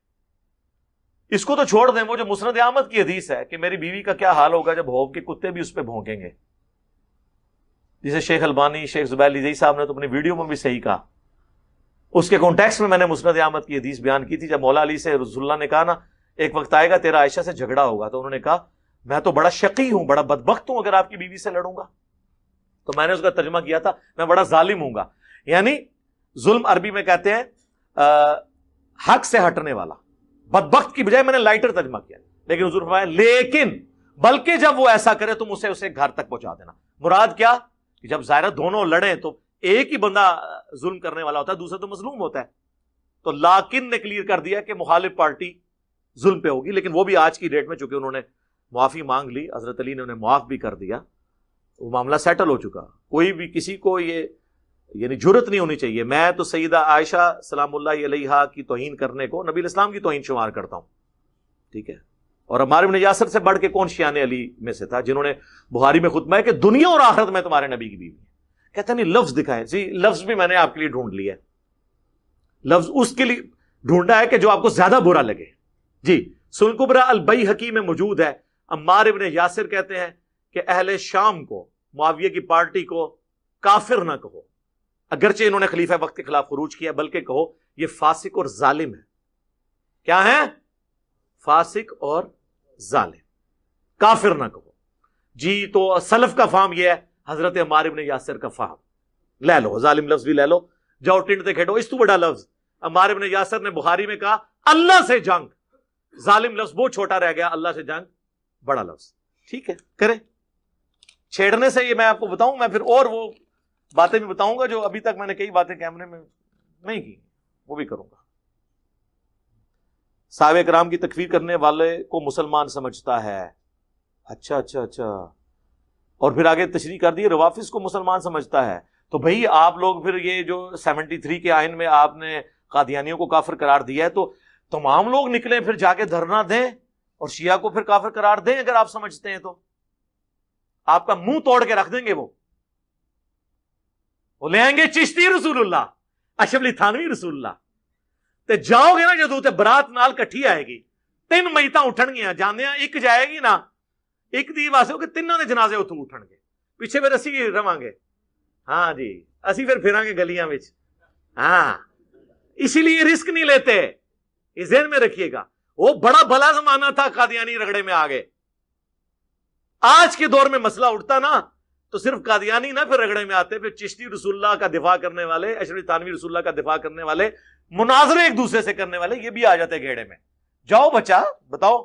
A: इसको तो छोड़ दें वो जो मुसरद आमद की हदीस है कि मेरी बीवी का क्या हाल होगा जब होव के कुत्ते भी उस पर भोंकेंगे जिसे शेख अलबानी शेख जुबैली जई साहब ने तो अपनी वीडियो में भी सही कहा उसके कॉन्टेक्स्ट में मैंने मुसरद आमद की हदीस बयान की थी जब मौला अली से रसुल्ला ने कहा ना एक वक्त आएगा तेरा आयशा से झगड़ा होगा तो उन्होंने कहा मैं तो बड़ा शकी हूं बड़ा बदबख्त हूं अगर आपकी बीवी से लड़ूंगा तो मैंने उसका तर्जमा किया था मैं बड़ा जालिम हूंगा यानी जुल्म अरबी में कहते हैं हक से हटने वाला बदबख्त की बजाय मैंने लाइटर तर्जमा किया लेकिन लेकिन बल्कि जब वो ऐसा करे तुम उसे उसे घर तक पहुंचा देना मुराद क्या कि जब जायरा दोनों लड़े तो एक ही बंदा जुल्म करने वाला होता है दूसरा तो मजलूम होता है तो लाकिन ने क्लियर कर दिया कि मुखालिफ पार्टी जुल्म पे होगी लेकिन वो भी आज की डेट में चूंकि उन्होंने मुआफ़ी मांग ली हज़रत अली ने उन्हें मुआफ़ भी कर दिया वो मामला सेटल हो चुका कोई भी किसी को ये यानी जरूरत नहीं होनी चाहिए मैं तो सईदा आयशा सलाम की तोहन करने को नबी इस्लाम की तोहन शुमार करता हूं ठीक है और हमारे ने से बढ़ के कौन शियाने अली में से था जिन्होंने बुहारी में खुद है कि दुनिया और आखरत में तुम्हारे नबी की बीवी है कहते नहीं लफ्ज दिखाए जी लफ्ज भी मैंने आपके लिए ढूंढ लिया है लफ्ज उसके लिए ढूंढा है कि जो आपको ज्यादा बुरा लगे जी सुलकुबरा अलबई हकी में मौजूद है अम्मार इबन यासिर कहते हैं कि अहल शाम को मुआविया की पार्टी को काफिर ना कहो अगरचे इन्होंने खलीफा वक्त के खिलाफ खरूज किया बल्कि कहो यह फासिक और जालिम है क्या है फासिक और जालिम काफिर ना कहो जी तो सलफ का फाम यह है हजरत अमार इबन यासिर का फाम ले लो जालिम लफ्ज भी ले लो जाओ टिंडते खेडो इस तू बड़ा लफ्ज अमार इबन यासर ने बुहारी में कहा अल्लाह से जंग जालिम लफ्ज बहुत छोटा रह गया अल्लाह से जंग बड़ा लफ्ज ठीक है करें छेड़ने से ये मैं आपको बताऊं मैं फिर और वो बातें भी बताऊंगा जो अभी तक मैंने कई बातें कैमरे में नहीं की वो भी करूंगा साहब कराम की तकफीर करने वाले को मुसलमान समझता है अच्छा अच्छा अच्छा और फिर आगे तशरी कर दी रवाफिस को मुसलमान समझता है तो भाई आप लोग फिर ये जो सेवनटी थ्री के आयन में आपने कादियानियों को काफर करार दिया है तो तो हम लोग निकले फिर जाके धरना दें और शिया को फिर काफिर करार दें अगर आप समझते हैं तो आपका मुंह तोड़ के रख देंगे वो वो ले आएंगे चिश्ती रसूलुल्लाह अशबली थानवी रसूलुल्लाह ਤੇ ਜਾਓਗੇ ਨਾ ਜਦੋਂ ਤੇ ਬਰਾਤ ਨਾਲ ਇਕੱਠੀ ਆਏਗੀ ਤਿੰਨ ਮਈਤਾਂ ਉੱਠਣਗੀਆਂ ਜਾਂਦਿਆਂ ਇੱਕ ਜਾਏਗੀ ਨਾ ਇੱਕ ਦੀ ਵਾਸਤੇ ਕਿ ਤਿੰਨਾਂ ਦੇ ਜਨਾਜ਼ੇ ਉੱਥੋਂ ਉੱਠਣਗੇ ਪਿੱਛੇ ਫਿਰ ਅਸੀਂ ਰਵਾਂਗੇ ਹਾਂ ਜੀ ਅਸੀਂ ਫਿਰ ਫਿਰਾਂਗੇ ਗਲੀਆਂ ਵਿੱਚ ਹਾਂ ਇਸ ਲਈ ਰਿਸਕ ਨਹੀਂ ਲੈਤੇ इस में रखिएगा वो बड़ा भला जमाना था कादियानी रगड़े में आ गए आज के दौर में मसला उठता ना तो सिर्फ कादियानी ना फिर रगड़े में आते फिर चिश्ती रसुल्ला का दिफा करने वाले अशरफ तानवी रसुल्ला का दिफा करने वाले मुनाजरे एक दूसरे से करने वाले ये भी आ जाते घेड़े में जाओ बच्चा बताओ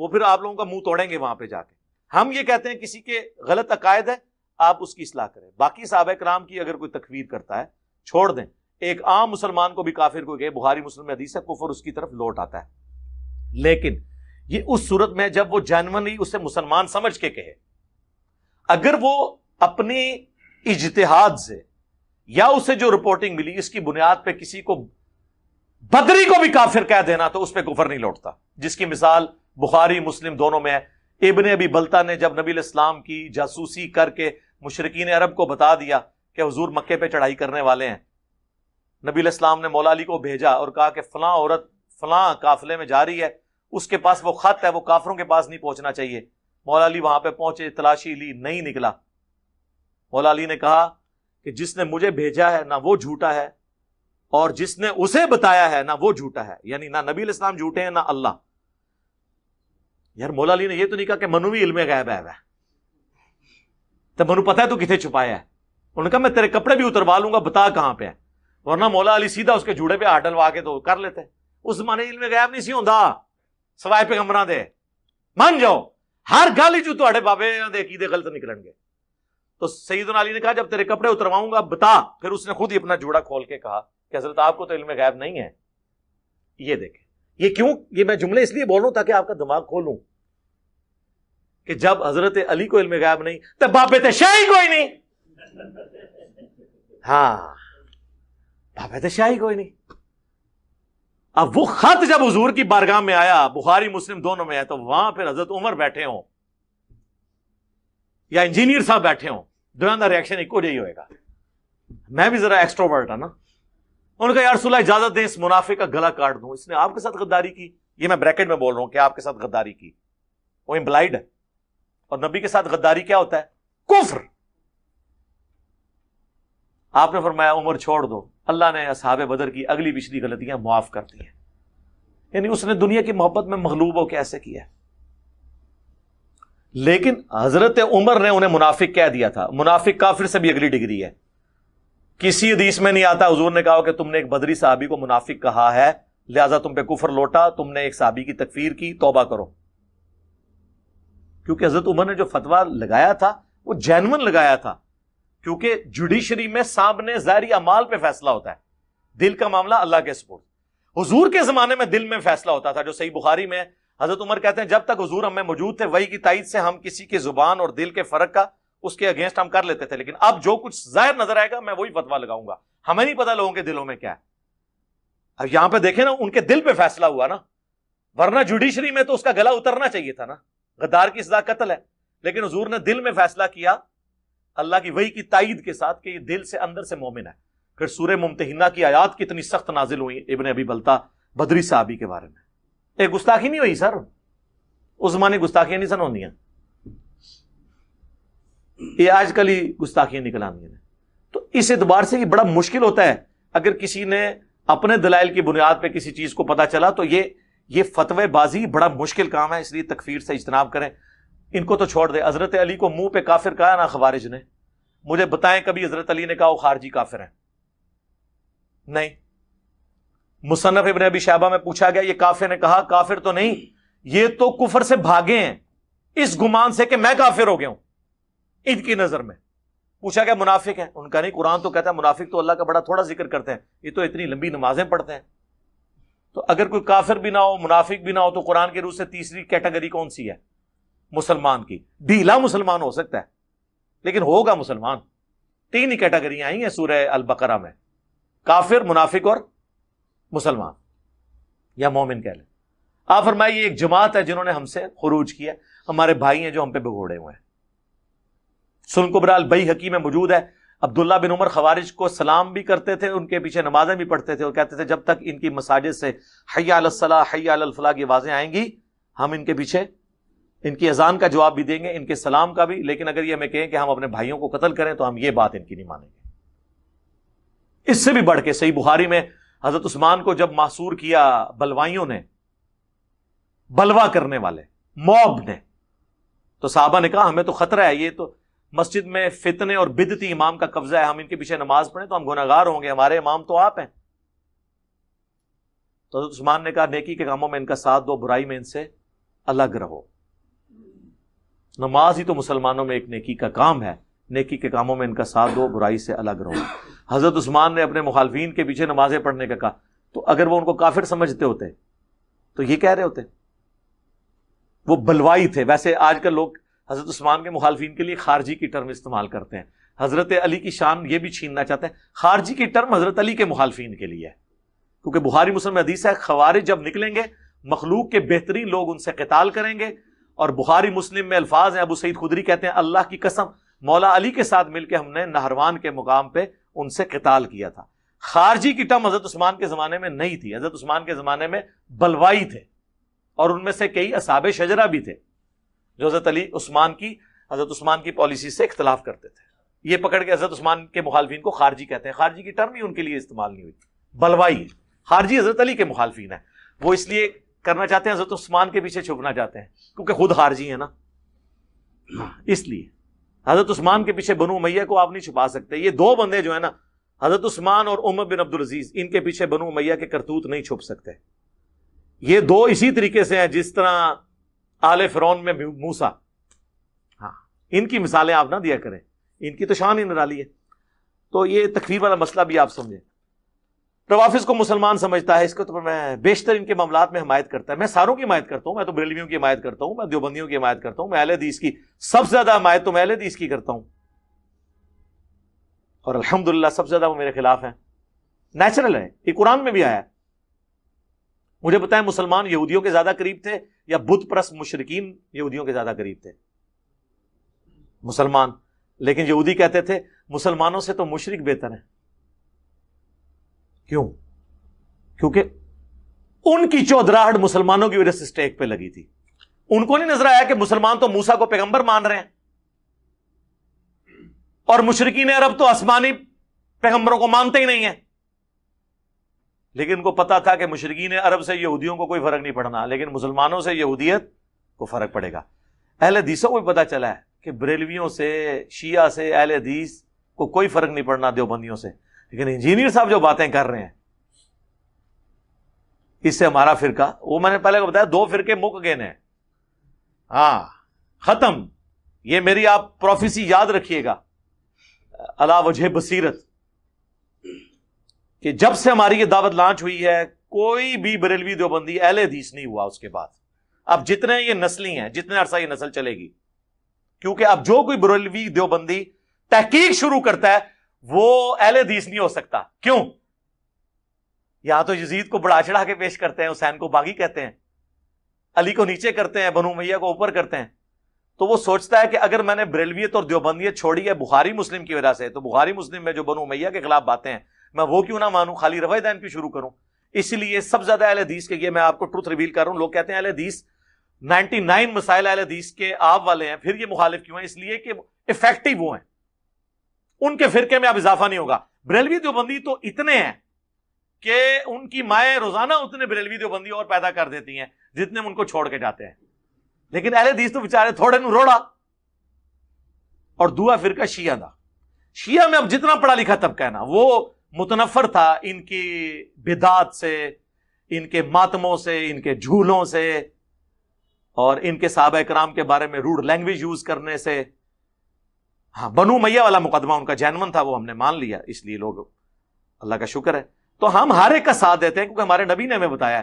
A: वो फिर आप लोगों का मुंह तोड़ेंगे वहां पर जाके हम ये कहते हैं किसी के गलत अकायद है आप उसकी सलाह करें बाकी साहब कराम की अगर कोई तकवीर करता है छोड़ दें एक आम मुसलमान को भी काफिर को गए बुहारी मुस्लिम हदीस है कुफर उसकी तरफ लौट आता है लेकिन ये उस सूरत में जब वो जैनवनली उसे मुसलमान समझ के कहे अगर वो अपनी इजतहाद से या उसे जो रिपोर्टिंग मिली इसकी बुनियाद पर किसी को बदरी को भी काफिर कह देना तो उस पर कुफर नहीं लौटता जिसकी मिसाल बुखारी मुस्लिम दोनों में इबन अबी बल्ता ने जब नबी इस्लाम की जासूसी करके मुशरकिन अरब को बता दिया कि हजूर मक्के पर चढ़ाई करने वाले हैं नबी इस्लाम ने मौला अली को भेजा और कहा कि फलां औरत फलां काफले में जा रही है उसके पास वो ख़त है वो काफरों के पास नहीं पहुंचना चाहिए मौला अली वहां पर पहुंचे तलाशी ली नहीं निकला मौला अली ने कहा कि जिसने मुझे भेजा है ना वो झूठा है और जिसने उसे बताया है ना वो झूठा है यानी ना नबी इस्लाम झूठे हैं ना अल्लाह यार मौला अली ने यह तो नहीं कहा कि मनु भी इलमे गायब है तो मनु पता है तू कितने छुपाया है उन्होंने कहा मैं तेरे कपड़े भी उतरवा लूंगा बता कहां पे है वरना मौला अली सीधा उसके जूड़े पे हाथ डलवा के तो कर लेते उस जमाने इलमे गैब नहीं सी होंदा सवाए पैगंबरां दे मान जाओ हर गल जो थोड़े बाबे दे अकीदे गलत निकलणगे तो सईदन अली ने कहा जब तेरे कपड़े उतरवाऊंगा बता फिर उसने खुद ही अपना जूड़ा खोल के कहा कि हजरत आपको तो इल्म गैब नहीं है ये देखे ये क्यों ये मैं जुमले इसलिए बोल रहा हूं ताकि आपका दिमाग खोलू कि जब हजरत अली को इल्म गैब नहीं तो बाबे तो शाही कोई नहीं हाँ भापे तो शाही कोई नहीं अब वो खत जब हजूर की बारगाह में आया बुखारी मुस्लिम दोनों में आया तो वहां पर हजरत उमर बैठे हो या इंजीनियर साहब बैठे हो दोनों का रिएक्शन एक ही होगा मैं भी जरा एक्स्ट्रोवर्ट है ना उनका यार सुलह इजाजत दें इस मुनाफे का गला काट दू इसने आपके साथ गद्दारी की ये मैं ब्रैकेट में बोल रहा हूं कि आपके साथ गद्दारी की वो इम्प्लाइड है और नबी के साथ गद्दारी क्या होता है कुफ्र आपने फरमाया उम्र छोड़ दो अल्लाह ने असहाब बदर की अगली पिछली गलतियां मुआफ़ कर दी हैं यानी उसने दुनिया की मोहब्बत में मखलूब हो कैसे किया लेकिन हजरत उमर ने उन्हें मुनाफिक कह दिया था मुनाफिक काफिर से भी अगली डिग्री है किसी हदीस में नहीं आता हजूर ने कहा कि तुमने एक बदरी साहबी को मुनाफिक कहा है लिहाजा तुम पे कुफर लौटा तुमने एक साहबी की तकफीर की तोबा करो क्योंकि हजरत उमर ने जो फतवा लगाया था वो जैनवन लगाया था क्योंकि जुडिशरी में सामने जारी अमाल पे फैसला होता है दिल का मामला अल्लाह के सपोर्ट हजूर के जमाने में दिल में फैसला होता था जो सही बुखारी में हजरत उमर कहते हैं जब तक हजूर हमें मौजूद थे वही की ताइद से हम किसी की जुबान और दिल के फर्क का उसके अगेंस्ट हम कर लेते थे लेकिन अब जो कुछ जाहिर नजर आएगा मैं वही फतवा लगाऊंगा हमें नहीं पता लोगों के दिलों में क्या है अब यहां पर देखें ना उनके दिल पर फैसला हुआ ना वरना जुडिशरी में तो उसका गला उतरना चाहिए था ना गद्दार की सजा कत्ल है लेकिन हजूर ने दिल में फैसला किया अल्लाह की वही की ताइद के साथ कि ये दिल से अंदर से मोमिन है फिर सूर्य मुमतहिना की आयात कितनी सख्त नाजिल हुई इबन अभी बलता बदरी साहबी के बारे में एक गुस्ताखी नहीं हुई सर उस जमाने गुस्ताखियां नहीं सन होंदियां ये आजकल ही गुस्ताखियां निकल आंदी हैं तो इस एतबार से ये बड़ा मुश्किल होता है अगर किसी ने अपने दलाइल की बुनियाद पर किसी चीज को पता चला तो ये ये फतवेबाजी बड़ा मुश्किल काम है इसलिए तकफीर से इजतनाब करें इनको तो छोड़ दे हजरत अली को मुंह पे काफिर कहा ना खबारिज ने मुझे बताएं कभी हजरत अली ने कहा खारजी काफिर है नहीं मुसनफ इबन अबी शाबा में पूछा गया ये काफिर ने कहा काफिर तो नहीं ये तो कुफर से भागे हैं इस गुमान से कि मैं काफिर हो गया हूं इनकी नजर में पूछा गया मुनाफिक है उनका नहीं कुरान तो कहता है मुनाफिक तो अल्लाह का बड़ा थोड़ा जिक्र करते हैं ये तो इतनी लंबी नमाजें पढ़ते हैं तो अगर कोई काफिर भी ना हो मुनाफिक भी ना हो तो कुरान के रूप से तीसरी कैटेगरी कौन सी है मुसलमान की ढीला मुसलमान हो सकता है लेकिन होगा मुसलमान तीन ही कैटेगरियां आई हैं सूर्य अलबकरा में काफिर मुनाफिक और मुसलमान या मोमिन कह लें आप फरमाए ये एक जमात है जिन्होंने हमसे खरूज किया हमारे भाई हैं जो हम पे भगोड़े हुए हैं सुन बई हकी में मौजूद है अब्दुल्ला बिन उमर खवारिज को सलाम भी करते थे उनके पीछे नमाजें भी पढ़ते थे और कहते थे जब तक इनकी मसाजिद से हयालसला हयालफला की आवाज़ें आएंगी हम इनके पीछे इनकी अजान का जवाब भी देंगे इनके सलाम का भी लेकिन अगर ये हमें कहें कि हम अपने भाइयों को कत्ल करें तो हम ये बात इनकी नहीं मानेंगे इससे भी बढ़ के सही बुहारी में हजरत उस्मान को जब मासूर किया बलवाइयों ने बलवा करने वाले मॉब ने तो साहबा ने कहा हमें तो खतरा है ये तो मस्जिद में फितने और बिदती इमाम का कब्जा है हम इनके पीछे नमाज पढ़े तो हम गुनागार होंगे हमारे इमाम तो आप हैं तो हजरत उस्मान ने कहा नेकी के कामों में इनका साथ दो बुराई में इनसे अलग रहो नमाज ही तो मुसलमानों में एक नेकी का काम है नेकी के कामों में इनका साथ दो बुराई से अलग रहो हज़रत उस्मान ने अपने मुखालफिन के पीछे नमाजें पढ़ने का कहा तो अगर वो उनको काफिर समझते होते तो ये कह रहे होते वो बलवाई थे वैसे आजकल लोग हज़रत उस्मान के मुखालफिन के लिए खारजी की टर्म इस्तेमाल करते हैं हज़रत अली की शान ये भी छीनना चाहते हैं खारजी की टर्म हज़रत अली के मुखालफिन के लिए है क्योंकि बुहारी मुसलम हदीस है खवारे जब निकलेंगे मखलूक के बेहतरीन लोग उनसे कताल करेंगे और बुखारी मुस्लिम में अल्फाज हैं अबू सईद खुदरी कहते हैं अल्लाह की कसम मौला अली के साथ मिलकर हमने नहरवान के मुकाम पर उनसे कताल किया था खारजी की टर्म हजरत उस्मान के ज़माने में नहीं थी हजरत उस्मान के ज़माने में बलवाई थे और उनमें से कई असाब शजरा भी थे जो हजरत अली उस्मान की हजरत उस्मान की पॉलिसी से इख्तलाफ करते थे ये पकड़ के हजरत उस्मान के मुखालफिन को खारजी कहते हैं खारजी की टर्म ही उनके लिए इस्तेमाल नहीं हुई बलवाई खारजी हजरत अली के मुखालफिन है वो इसलिए करना चाहते हैं हजरत तो उस्मान के पीछे छुपना चाहते हैं क्योंकि खुद हारजी है ना इसलिए हजरत उस्मान के पीछे बनु मैया को आप नहीं छुपा सकते ये दो बंदे जो है ना हजरत उस्मान और उमर बिन अब्दुल अजीज इनके पीछे बनु मैया के करतूत नहीं छुप सकते ये दो इसी तरीके से हैं जिस तरह आले फिरौन में मूसा हाँ इनकी मिसालें आप ना दिया करें इनकी तो शान ही नाली है तो ये तकरीर वाला मसला भी आप समझें रवाफिज को मुसलमान समझता है इसको तो मैं बेशतर इनके मामला में हमायत करता है मैं सारों की हमायत करता हूं मैं तो बरेलवियों की हमायत करता हूं मैं देवबंदियों की हमायत करता हूं मैं अहलदीस की सबसे ज्यादा हमायत तो मैं अहलदीस की करता हूं और अलहमदुल्ला सबसे ज्यादा वो मेरे खिलाफ है नेचुरल है ये कुरान में भी आया मुझे बताया मुसलमान यहूदियों के ज्यादा करीब थे या बुद्ध परस मुशरकिन यहूदियों के ज्यादा करीब थे मुसलमान लेकिन यहूदी कहते थे मुसलमानों से तो मुशरक बेहतर है क्यों क्योंकि उनकी चौधराहट मुसलमानों की वजह से स्टेक पे लगी थी उनको नहीं नजर आया कि मुसलमान तो मूसा को पैगंबर मान रहे हैं और मुशरकिन अरब तो आसमानी पैगंबरों को मानते ही नहीं है लेकिन उनको पता था कि मुशरकिन अरब से यहूदियों को कोई फर्क नहीं पड़ना लेकिन मुसलमानों से यहूदियत को फर्क पड़ेगा अहल हदीसों को भी पता चला है कि बरेलवियों से शिया से अहल हदीस को कोई फर्क नहीं पड़ना देवबंदियों से लेकिन इंजीनियर साहब जो बातें कर रहे हैं इससे हमारा फिरका वो मैंने पहले को बताया दो फिरके मुक गए हैं हाँ खत्म ये मेरी आप प्रोफेसी याद रखिएगा अला वजह बसीरत कि जब से हमारी ये दावत लॉन्च हुई है कोई भी बरेलवी देवबंदी एल हदीस नहीं हुआ उसके बाद अब जितने ये नस्ली हैं जितने अरसा ये नस्ल चलेगी क्योंकि अब जो कोई बरेलवी देवबंदी तहकीक शुरू करता है वो अहल हदीस नहीं हो सकता क्यों या तो यजीद को बढ़ा चढ़ा के पेश करते हैं हुसैन को बागी कहते हैं अली को नीचे करते हैं बनु मैया को ऊपर करते हैं तो वो सोचता है कि अगर मैंने बरेलवियत और देवबंदियत छोड़ी है बुखारी मुस्लिम की वजह से तो बुखारी मुस्लिम में जो बनु मैया के खिलाफ बातें हैं मैं वो क्यों ना मानूं खाली दैन की शुरू करूं इसलिए सब ज्यादा एल हदीस के लिए मैं आपको ट्रूथ रिवील कर रहा हूं लोग कहते हैं अहल हदीस नाइन मसाइल अहल हदीस के आप वाले हैं फिर ये मुखालिफ क्यों है इसलिए कि इफेक्टिव वो हैं उनके फिरके में अब इजाफा नहीं होगा बरेलवी देवबंदी तो इतने हैं कि उनकी माए रोजाना उतने बरेलवी देवबंदी और पैदा कर देती हैं जितने उनको छोड़ के जाते हैं लेकिन अहले दीस तो बेचारे थोड़े नु रोड़ा और दुआ फिरका शिया था शिया में अब जितना पढ़ा लिखा तब कहना वो मुतनफर था इनकी बिदात से इनके मातमों से इनके झूलों से और इनके साहब कराम के बारे में रूड लैंग्वेज यूज करने से हाँ बनु मैया वाला मुकदमा उनका जैनमन था वो हमने मान लिया इसलिए लोग अल्लाह का शुक्र है तो हम हर एक का साथ देते हैं क्योंकि हमारे नबी ने हमें बताया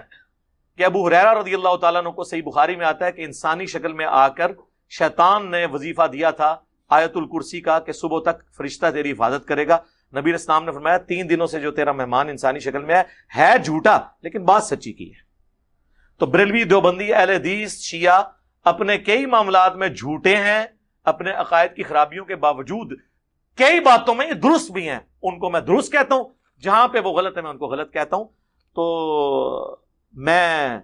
A: कि अबू हुरैरा रजी अल्लाह तु को सही बुखारी में आता है कि इंसानी शक्ल में आकर शैतान ने वजीफा दिया था आयतुल कुर्सी का कि सुबह तक फरिश्ता तेरी हिफाजत करेगा नबी इस्लाम ने फरमाया तीन दिनों से जो तेरा मेहमान इंसानी शक्ल में है झूठा लेकिन बात सच्ची की है तो बरेलवी देवबंदी अहल हदीस शिया अपने कई मामला में झूठे हैं अपने अकायद की खराबियों के बावजूद कई बातों में दुरुस्त भी हैं उनको मैं दुरुस्त कहता हूं जहां पर वो गलत है मैं उनको गलत कहता हूं तो मैं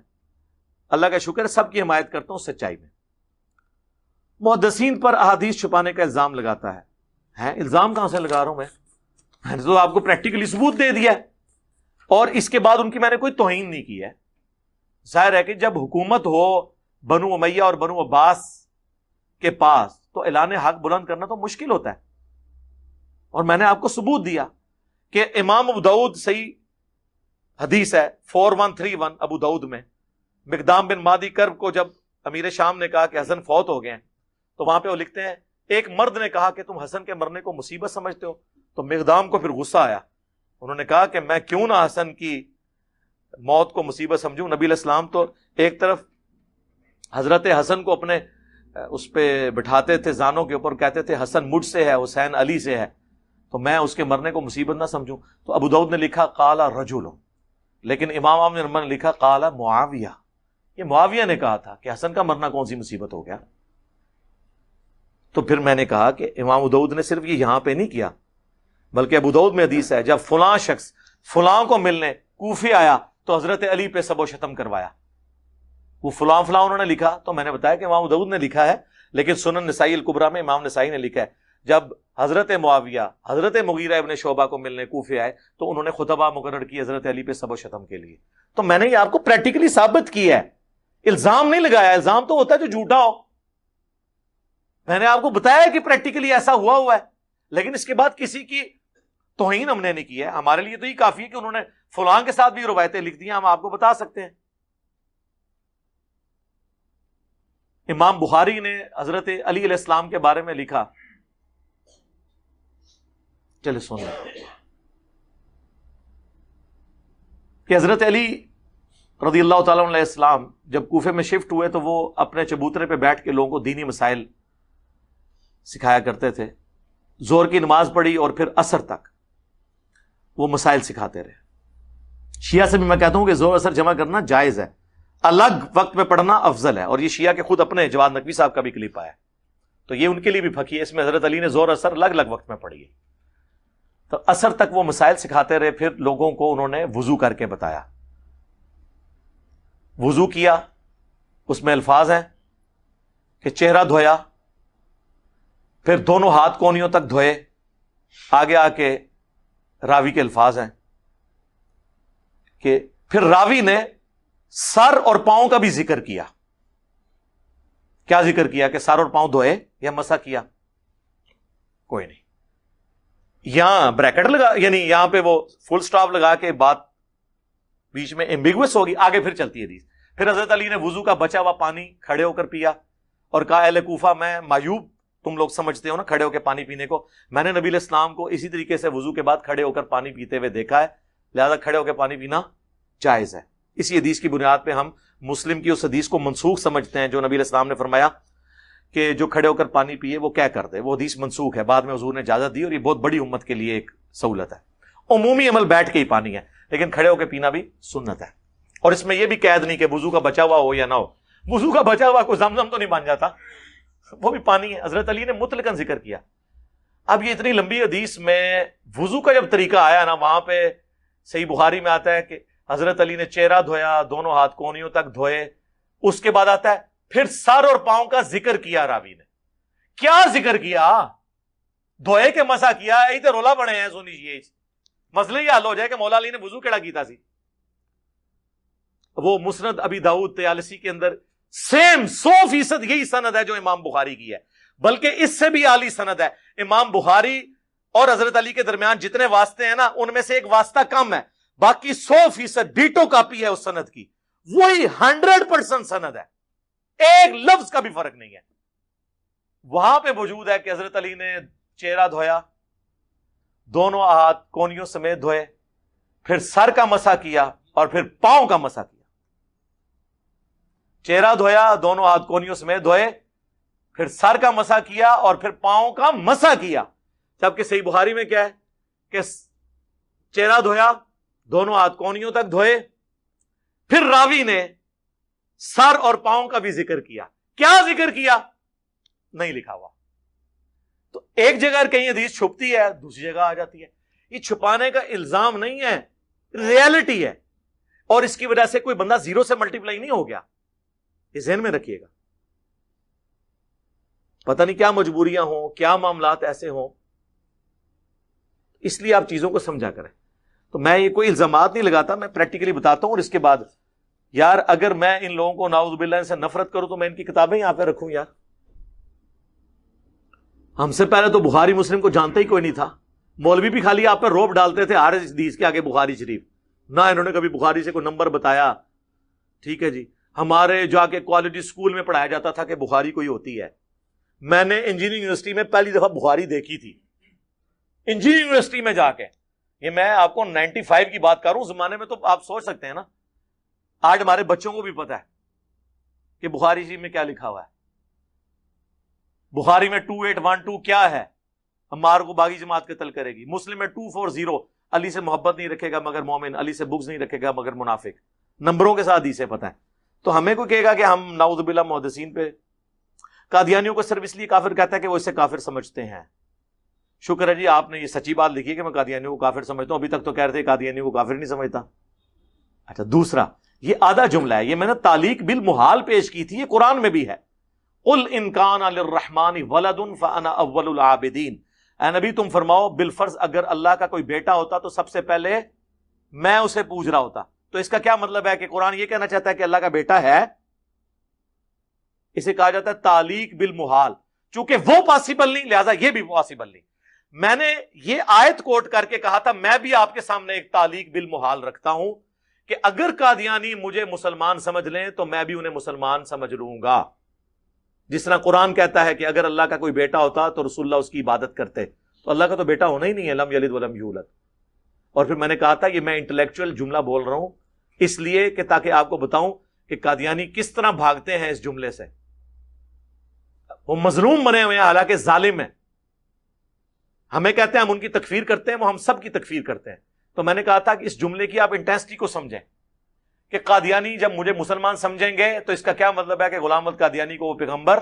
A: अल्लाह का शुक्र है सबकी हिमायत करता हूं सच्चाई में मुहदसिन पर अहादीस छुपाने का इल्ज़ाम लगाता है हैं इल्ज़ाम कहां से लगा रहा हूं मैं तो आपको प्रैक्टिकली सबूत दे दिया और इसके बाद उनकी मैंने कोई तोहन नहीं की है जाहिर है कि जब हुकूमत हो बनु उमैया और बनु अब्बास के पास तो ऐलान हक बुलंद करना तो मुश्किल होता है और मैंने आपको सबूत दिया कि इमाम अबू दाऊद सही हदीस है four one three one Abu Dawud में मकदाम बिन मादी कर्ब को जब अमीर शाम ने कहा कि हसन फौत हो गए तो वहां पे वो लिखते हैं एक मर्द ने कहा कि तुम हसन के मरने को मुसीबत समझते हो तो मकदाम को फिर गुस्सा आया उन्होंने कहा कि मैं क्यों ना हसन की मौत को मुसीबत समझू नबी तो एक तरफ हजरत हसन को अपने उस पर बिठाते थे जानों के ऊपर कहते थे हसन मुझ से है हुसैन अली से है तो मैं उसके मरने को मुसीबत ना समझूं तो अबू दाऊद ने लिखा काला रजुलो लेकिन इमाम आम ने लिखा काला मुआविया ये मुआविया ने कहा था कि हसन का मरना कौन सी मुसीबत हो गया तो फिर मैंने कहा कि इमाम उदऊद ने सिर्फ ये यहां पे नहीं किया बल्कि अबूदाऊद में अदीस है जब फुलां शख्स फुलाओं को मिलने कोफी आया तो हजरत अली पे सबो करवाया वो फुला फुला उन्होंने लिखा तो मैंने बताया कि इमाम दाऊद ने लिखा है लेकिन सुनन नसाई अलकुबरा में इमाम नसाई ने लिखा है जब हज़रत मुआविया हज़रत मुगीरा इबन शोबा को मिलने कोफे आए तो उन्होंने खुतबा मुकर की हज़रत अली पे सबो शतम के लिए तो मैंने ये आपको प्रैक्टिकली साबित किया है इल्ज़ाम नहीं लगाया इल्ज़ाम तो होता है जो झूठा हो मैंने आपको बताया कि प्रैक्टिकली ऐसा हुआ हुआ है लेकिन इसके बाद किसी की तोहन हमने नहीं की है हमारे लिए तो ये काफ़ी है कि उन्होंने फुलां के साथ भी रवायतें लिख दी हम आपको बता सकते हैं इमाम बुहारी ने हजरत अली इस्लाम के बारे में लिखा चले सुन कि हजरत अली रदी अल्लाह तलाम जब कोफे में शिफ्ट हुए तो वो अपने चबूतरे पे बैठ के लोगों को दीनी मसाइल सिखाया करते थे जोर की नमाज पढ़ी और फिर असर तक वो मसाइल सिखाते रहे शिया से भी मैं कहता हूं कि जोर असर जमा करना जायज़ है अलग वक्त में पढ़ना अफजल है और ये शिया के खुद अपने जवाब नकवी साहब का भी क्लिप आया तो ये उनके लिए भी फकी है इसमें हजरत अली ने जोर असर अलग अलग वक्त में पढ़ी है तो असर तक वो मिसाइल सिखाते रहे फिर लोगों को उन्होंने वजू करके बताया वजू किया उसमें अल्फाज हैं कि चेहरा धोया फिर दोनों हाथ कोनियों तक धोए आगे आके रावी के अल्फाज हैं कि फिर रावी ने सर और पांव का भी जिक्र किया क्या जिक्र किया कि सर और पांव धोए या मसा किया कोई नहीं यहां ब्रैकेट लगा यानी यहां पे वो फुल स्टॉप लगा के बात बीच में एम्बिगुअस होगी आगे फिर चलती है हदीस फिर हजरत अली ने वजू का बचा हुआ पानी खड़े होकर पिया और कहा अहल कूफा मैं मायूब तुम लोग समझते हो ना खड़े होकर पानी पीने को मैंने नबी इस्लाम को इसी तरीके से वजू के बाद खड़े होकर पानी पीते हुए देखा है लिहाजा खड़े होकर पानी पीना जायज है इसी हदीस की बुनियाद पर हम मुस्लिम की उस हदीस को मनसूख समझते हैं जो नबी इस्लाम ने फरमाया कि जो खड़े होकर पानी पिए वो क्या कर दे वो हदीस मनसूख है बाद में हजूर ने इजाजत दी और ये बहुत बड़ी उम्मत के लिए एक सहूलत है अमूमी अमल बैठ के ही पानी है लेकिन खड़े होकर पीना भी सुन्नत है और इसमें यह भी कैद नहीं कि वजू का बचा हुआ हो या ना हो वजू का बचा हुआ कोई जमजम तो नहीं मान जाता वो भी पानी है हजरत अली ने मुतलकन जिक्र किया अब ये इतनी लंबी हदीस में वजू का जब तरीका आया ना वहां पर सही बुखारी में आता है कि हजरत अली ने चेहरा धोया दोनों हाथ कोनियों तक धोए उसके बाद आता है फिर सर और पांव का जिक्र किया रावी ने क्या जिक्र किया धोए के मसा किया यही तो रोला बड़े हैं सुनी जी मसले ही हल हो जाए कि मौला अली ने बुजू केड़ा किया वो मुसरत अबी दाऊद तयालसी के अंदर सेम सौ फीसद यही सनद है जो इमाम बुखारी की है बल्कि इससे भी आली सनद है इमाम बुखारी और हजरत अली के दरमियान जितने वास्ते हैं ना उनमें से एक वास्ता कम है बाकी सौ फीसद डीटो कापी है उस सनद की वही हंड्रेड परसेंट सनद है एक लफ्ज का भी फर्क नहीं है वहां पे मौजूद है कि हजरत अली ने चेहरा धोया दोनों हाथ कोनियों समेत धोए फिर सर का मसा किया और फिर पांव का मसा किया चेहरा धोया दोनों हाथ कोनियों समेत धोए फिर सर का मसा किया और फिर पांव का मसा किया जबकि सही बुहारी में क्या है कि चेहरा धोया दोनों हाथ कोनियों तक धोए फिर रावी ने सर और पांव का भी जिक्र किया क्या जिक्र किया नहीं लिखा हुआ तो एक जगह कहीं अधीज छुपती है दूसरी जगह आ जाती है ये छुपाने का इल्जाम नहीं है रियलिटी है और इसकी वजह से कोई बंदा जीरो से मल्टीप्लाई नहीं हो गया ये जहन में रखिएगा पता नहीं क्या मजबूरियां हो क्या मामला ऐसे हों इसलिए आप चीजों को समझा करें तो मैं ये कोई इल्जाम नहीं लगाता मैं प्रैक्टिकली बताता हूं और इसके बाद यार अगर मैं इन लोगों को नाउजुबिल्ला से नफरत करूं तो मैं इनकी किताबें यहां पर रखू यार हमसे पहले तो बुहारी मुस्लिम को जानता ही कोई नहीं था मौलवी भी खाली आप पर रोप डालते थे आर एस के आगे बुखारी शरीफ ना इन्होंने कभी बुखारी से कोई नंबर बताया ठीक है जी हमारे जाके क्वालिटी स्कूल में पढ़ाया जाता था कि बुखारी कोई होती है मैंने इंजीनियरिंग यूनिवर्सिटी में पहली दफा बुखारी देखी थी इंजीनियरिंग यूनिवर्सिटी में जाके ये मैं आपको 95 की बात करूं जमाने में तो आप सोच सकते हैं ना आज हमारे बच्चों को भी पता है कि बुखारी जी में क्या लिखा हुआ है बुखारी में टू एट वन टू क्या है हमार को बागी जमात कतल करेगी मुस्लिम में टू फोर जीरो अली से मोहब्बत नहीं रखेगा मगर मोमिन अली से बुक्स नहीं रखेगा मगर मुनाफिक नंबरों के साथ ही से पता है तो हमें कोई कहेगा कि हम नाउदबिल्ला मुहदसिन पे कादियानियों को सिर्फ इसलिए काफिर कहता है कि वो इसे काफिर समझते हैं शुक्र है जी आपने ये सच्ची बात लिखी कि मैं कादियानी को काफिर समझता हूं अभी तक तो कह रहे थे कादियानी को काफिर नहीं समझता अच्छा दूसरा ये आधा जुमला है ये मैंने तालीक बिल मुहाल पेश की थी ये कुरान में भी है उल इनकान अलरहमानी वलदन फ़ना अव्वल आबिदीन नबी तुम फरमाओ बिलफर्ज अगर अल्लाह का कोई बेटा होता तो सबसे पहले मैं उसे पूछ रहा होता तो इसका क्या मतलब है कि कुरान ये कहना चाहता है कि अल्लाह का बेटा है इसे कहा जाता है तालीक बिल मुहाल चूंकि वो पॉसिबल नहीं लिहाजा ये भी पॉसिबल नहीं मैंने ये आयत कोट करके कहा था मैं भी आपके सामने एक तालीक बिल मुहाल रखता हूं कि अगर कादियानी मुझे मुसलमान समझ लें तो मैं भी उन्हें मुसलमान समझ लूंगा जिस तरह कुरान कहता है कि अगर अल्लाह का कोई बेटा होता तो रसुल्ला उसकी इबादत करते तो अल्लाह का तो बेटा होना ही नहीं है लम यलिद और फिर मैंने कहा था कि मैं इंटेलेक्चुअल जुमला बोल रहा हूं इसलिए कि ताकि आपको बताऊं कि कादियानी किस तरह भागते हैं इस जुमले से वो मजलूम बने हुए हैं हालांकि जालिम है हमें कहते हैं हम उनकी तकफीर करते हैं वो हम सब की तकफीर करते हैं तो मैंने कहा था कि इस जुमले की आप इंटेंसिटी को समझें कि कादियानी जब मुझे मुसलमान समझेंगे तो इसका क्या मतलब है कि गुलाम कादियानी को वो पैगंबर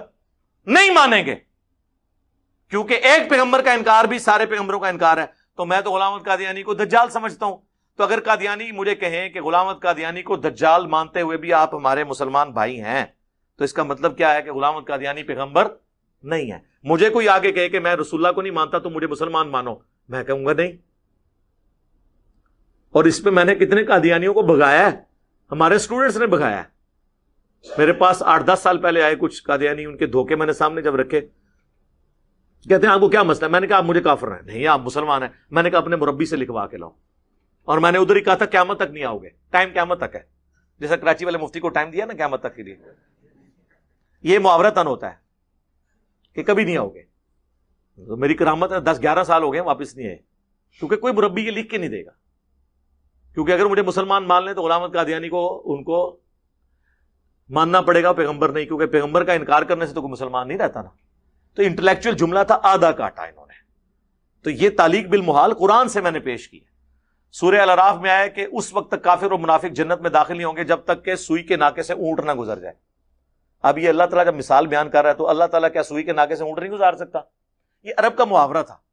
A: नहीं मानेंगे क्योंकि एक पैगंबर का इनकार भी सारे पैगंबरों का इनकार है तो मैं तो गुलाम कादियानी को दज्जाल समझता हूं तो अगर कादियानी मुझे कहें कि गुलाम कादियानी को दज्जाल मानते हुए भी आप हमारे मुसलमान भाई हैं तो इसका मतलब क्या है कि गुलाम कादियानी पैगंबर नहीं है मुझे कोई आगे कहे कि मैं रसुल्ला को नहीं मानता तो मुझे मुसलमान मानो मैं कहूंगा नहीं और इस पे मैंने कितने कादियानियों को भगाया है हमारे स्टूडेंट्स ने भगाया मेरे पास आठ दस साल पहले आए कुछ कादियानी उनके धोखे मैंने सामने जब रखे कहते हैं आपको क्या मसला है मैंने कहा आप मुझे काफर हैं नहीं आप मुसलमान हैं मैंने कहा अपने मुरब्बी से लिखवा के लाओ और मैंने उधर ही कहा था क्यामत तक नहीं आओगे टाइम क्यामत तक है जैसा कराची वाले मुफ्ती को टाइम दिया ना क्यामत तक के लिए ये मुआवरा तन होता है कि कभी नहीं आओगे तो मेरी करामत है दस ग्यारह साल हो गए वापस नहीं आए क्योंकि कोई मुरब्बी ये लिख के नहीं देगा क्योंकि अगर मुझे मुसलमान मान लें तो गुलामत कादियानी को उनको मानना पड़ेगा पैगंबर नहीं क्योंकि पैगंबर का इनकार करने से तो कोई मुसलमान नहीं रहता ना तो इंटेलेक्चुअल जुमला था आधा काटा इन्होंने तो यह तालीक बिल मुहाल कुरान से मैंने पेश की सूर्य अलराफ में आया कि उस वक्त तक काफिर और मुनाफिक जन्नत में दाखिल नहीं होंगे जब तक के सुई के नाके से ऊंट ना गुजर जाए अब ये अल्लाह तला जब मिसाल बयान कर रहा है तो अल्लाह तला क्या सुई के नाके से ऊँट नहीं गुजार सकता ये अरब का मुहावरा था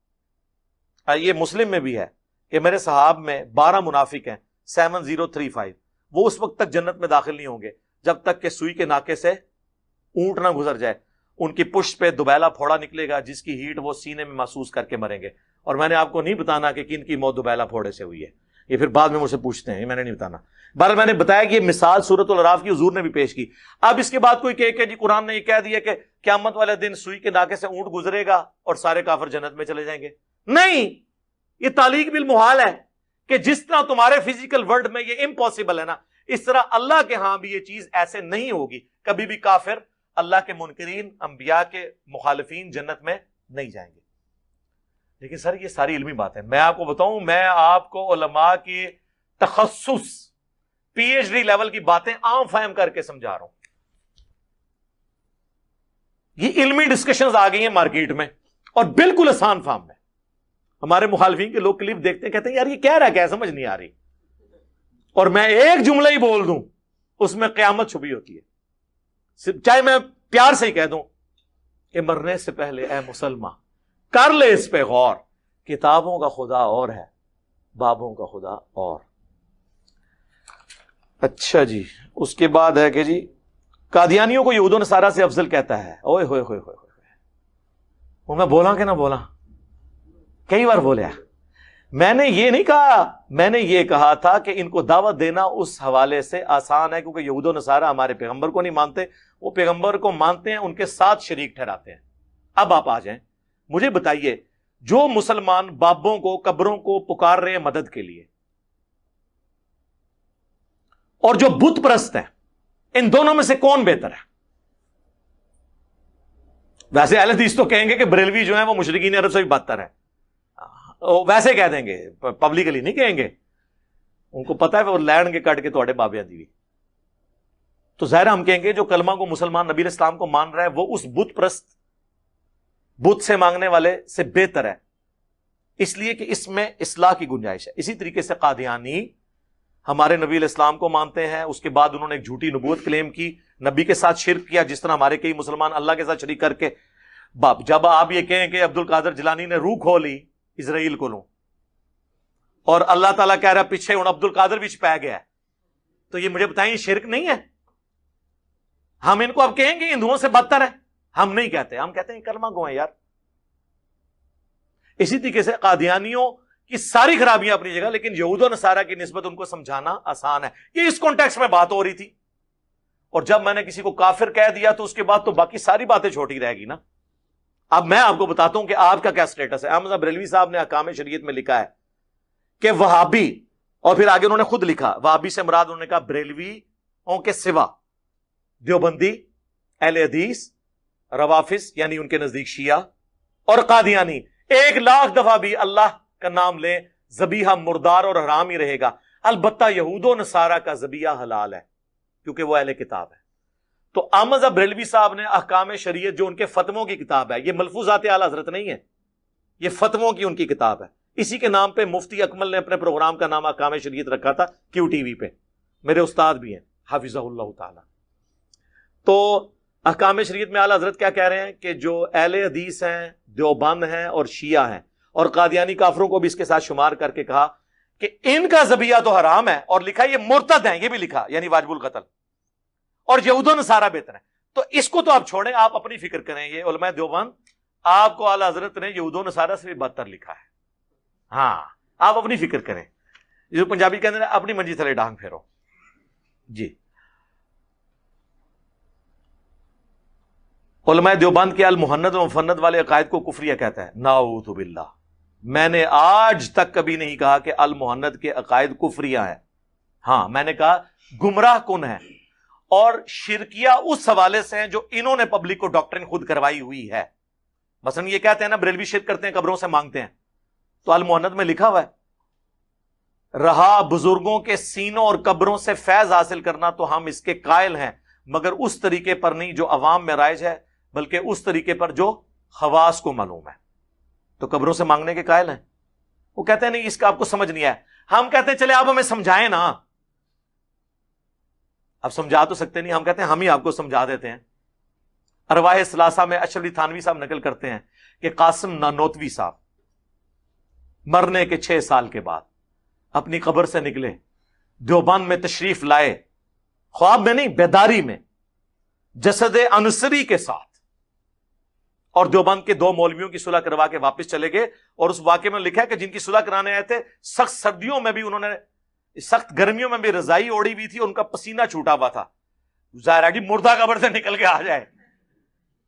A: हाँ, ये मुस्लिम में भी है कि मेरे साहब में बारह मुनाफिक हैं सेवन जीरो थ्री फाइव वो उस वक्त तक जन्नत में दाखिल नहीं होंगे जब तक के सुई के नाके से ऊंट ना गुजर जाए उनकी पुष्ट पे दुबैला फोड़ा निकलेगा जिसकी हीट वो सीने में महसूस करके मरेंगे और मैंने आपको नहीं बताना कि किन की मौत दुबैला फोड़े से हुई है ये फिर बाद में मुझसे पूछते हैं मैंने नहीं बताना बहर मैंने बताया कि ये मिसाल सूरत अराफ की हजूर ने भी पेश की अब इसके बाद कोई कहे कि जी कुरान ने यह कह दिया कि क्यामत वाले दिन सुई के नाके से ऊंट गुजरेगा और सारे काफर जन्नत में चले जाएंगे नहीं ये तालीक बिल मुहाल है कि जिस तरह तुम्हारे फिजिकल वर्ल्ड में ये इम्पॉसिबल है ना इस तरह अल्लाह के यहां भी ये चीज ऐसे नहीं होगी कभी भी काफिर अल्लाह के मुनकरीन अंबिया के मुखालफी जन्नत में नहीं जाएंगे लेकिन सर ये सारी इलमी बात है मैं आपको बताऊं मैं आपको उलमा के तखसुस पीएचडी लेवल की बातें आम फैम करके समझा रहा हूं ये इलमी डिस्कशन आ गई है मार्केट में और बिल्कुल आसान फार्म में हमारे मुखालफी के लोग क्लिप देखते हैं कहते हैं यार ये कह रहा है क्या समझ नहीं आ रही और मैं एक जुमला ही बोल दू उसमें क्यामत छुपी होती है चाहे मैं प्यार से ही कह दू कि मरने से पहले ए मुसलमान कर ले इस पे गौर किताबों का खुदा और है बाबों का खुदा और अच्छा जी उसके बाद है कि जी कादियानियों को यहूदों सारा से अफजल कहता है ओए होए होए होए वो मैं बोला कि ना बोला कई बार बोलिया मैंने ये नहीं कहा मैंने ये कहा था कि इनको दावत देना उस हवाले से आसान है क्योंकि यहूदो सारा हमारे पैगंबर को नहीं मानते वो पैगंबर को मानते हैं उनके साथ शरीक ठहराते हैं अब आप आ जाए मुझे बताइए जो मुसलमान बाबों को कब्रों को पुकार रहे हैं मदद के लिए और जो बुत परस्त हैं इन दोनों में से कौन बेहतर है वैसे अहलदीस तो कहेंगे कि बरेलवी जो है वो मुशरकिन अरब से भी बदतर है वैसे कह देंगे पब्लिकली नहीं कहेंगे उनको पता है वो लैंड के कट के थोड़े तो बाबिया दी तो जाहिर हम कहेंगे जो कलमा को मुसलमान नबी इस्लाम को मान रहा है वो उस बुत परस्त बुद्ध से मांगने वाले से बेहतर है इसलिए कि इसमें इसलाह की गुंजाइश है इसी तरीके से कादियानी हमारे नबी इस्लाम को मानते हैं उसके बाद उन्होंने एक झूठी नबूत क्लेम की नबी के साथ शिरक किया जिस तरह हमारे कई मुसलमान अल्लाह के साथ शरीक करके बाप जब आप ये कहें कि अब्दुल कादर जिलानी ने रू खो ली इसराइल को लो और अल्लाह तला कह रहा है पीछे उन अब्दुल कादर बीच छिपाया गया तो ये मुझे बताएं शिरक नहीं है हम इनको अब कहेंगे हिंदुओं से बदतर है हम नहीं कहते हम कहते हैं कलमा गो है यार इसी तरीके से कादियानियों की सारी खराबियां अपनी जगह लेकिन यहूद नसारा की नस्बत उनको समझाना आसान है ये इस कॉन्टेक्स्ट में बात हो रही थी और जब मैंने किसी को काफिर कह दिया तो उसके बाद तो बाकी सारी बातें छोटी रहेगी ना अब मैं आपको बताता हूं कि आपका क्या स्टेटस है अहमद बरेलवी साहब ने अकाम शरीयत में लिखा है कि वहाबी और फिर आगे उन्होंने खुद लिखा वहाबी से मुराद उन्होंने कहा बरेलवी के सिवा देवबंदी एल हदीस रवाफिस यानी उनके नजदीक शिया और कादियानी एक लाख दफा भी अल्लाह का नाम ले जबीहा मुर्दार और हराम ही रहेगा अलबत् यहूदो नसारा का जबिया हलाल है क्योंकि वह अहल किताब है तो आमद बरेलवी साहब ने अहकाम शरीय जो उनके फतमों की किताब है यह मलफूजात आला हजरत नहीं है यह फतमों की उनकी किताब है इसी के नाम पर मुफ्ती अकमल ने अपने प्रोग्राम का नाम अहकाम शरीय रखा था क्यू टीवी पे मेरे उस्ताद भी हैं हाफिजाउल्ला तो अहकाम शरीत में आला हजरत क्या कह रहे हैं कि जो अहल हदीस हैं देवबंद हैं और शिया हैं और कादियानी काफरों को भी इसके साथ शुमार करके कहा कि इनका जबिया तो हराम है और लिखा ये मुर्तद है ये भी लिखा यानी वाजबुल कतल और यहूदो नसारा बेहतर है तो इसको तो आप छोड़ें आप अपनी फिक्र करें ये उलमा देवबंद आपको आला हजरत ने यहूदो नसारा से भी बदतर लिखा है हाँ आप अपनी फिक्र करें जो पंजाबी कहते हैं अपनी मंजी थले डांग फेरो जी उलमा देवबंद के अलमहन्नत मुफन्नत वाले अकायद को कुफरिया कहता है नाऊतबिल्ला मैंने आज तक कभी नहीं कहा कि अलमहन्नत के अकायद कुफरिया है हाँ मैंने कहा गुमराह कन है और शिरकिया उस हवाले से हैं जो इन्होंने पब्लिक को डॉक्टर खुद करवाई हुई है मसलन ये कहते हैं ना बरेलवी शिरक करते हैं कब्रों से मांगते हैं तो अलमहन्नत में लिखा हुआ है रहा बुजुर्गों के सीनों और कब्रों से फैज हासिल करना तो हम इसके कायल हैं मगर उस तरीके पर नहीं जो अवाम में राइज है बल्कि उस तरीके पर जो खवास को मालूम है तो कब्रों से मांगने के कायल हैं वो कहते हैं नहीं इसका आपको समझ नहीं आया हम कहते हैं चले आप हमें समझाएं ना आप समझा तो सकते नहीं हम कहते हैं हम ही आपको समझा देते हैं अरवाह सलासा में अशरली थानवी साहब नकल करते हैं कि कासिम नानोतवी साहब मरने के छह साल के बाद अपनी कब्र से निकले देवबंद में तशरीफ लाए ख्वाब में नहीं बेदारी में जसद अनुसरी के साथ और देवबंद के दो मौलवियों की सुलह करवा के वापस चले गए और उस वाक्य में लिखा है कि जिनकी सुलह कराने आए थे सख्त सर्दियों में भी उन्होंने सख्त गर्मियों में भी रजाई ओढ़ी हुई थी उनका पसीना छूटा हुआ था जाहिर है मुर्दा कबर से निकल के आ जाए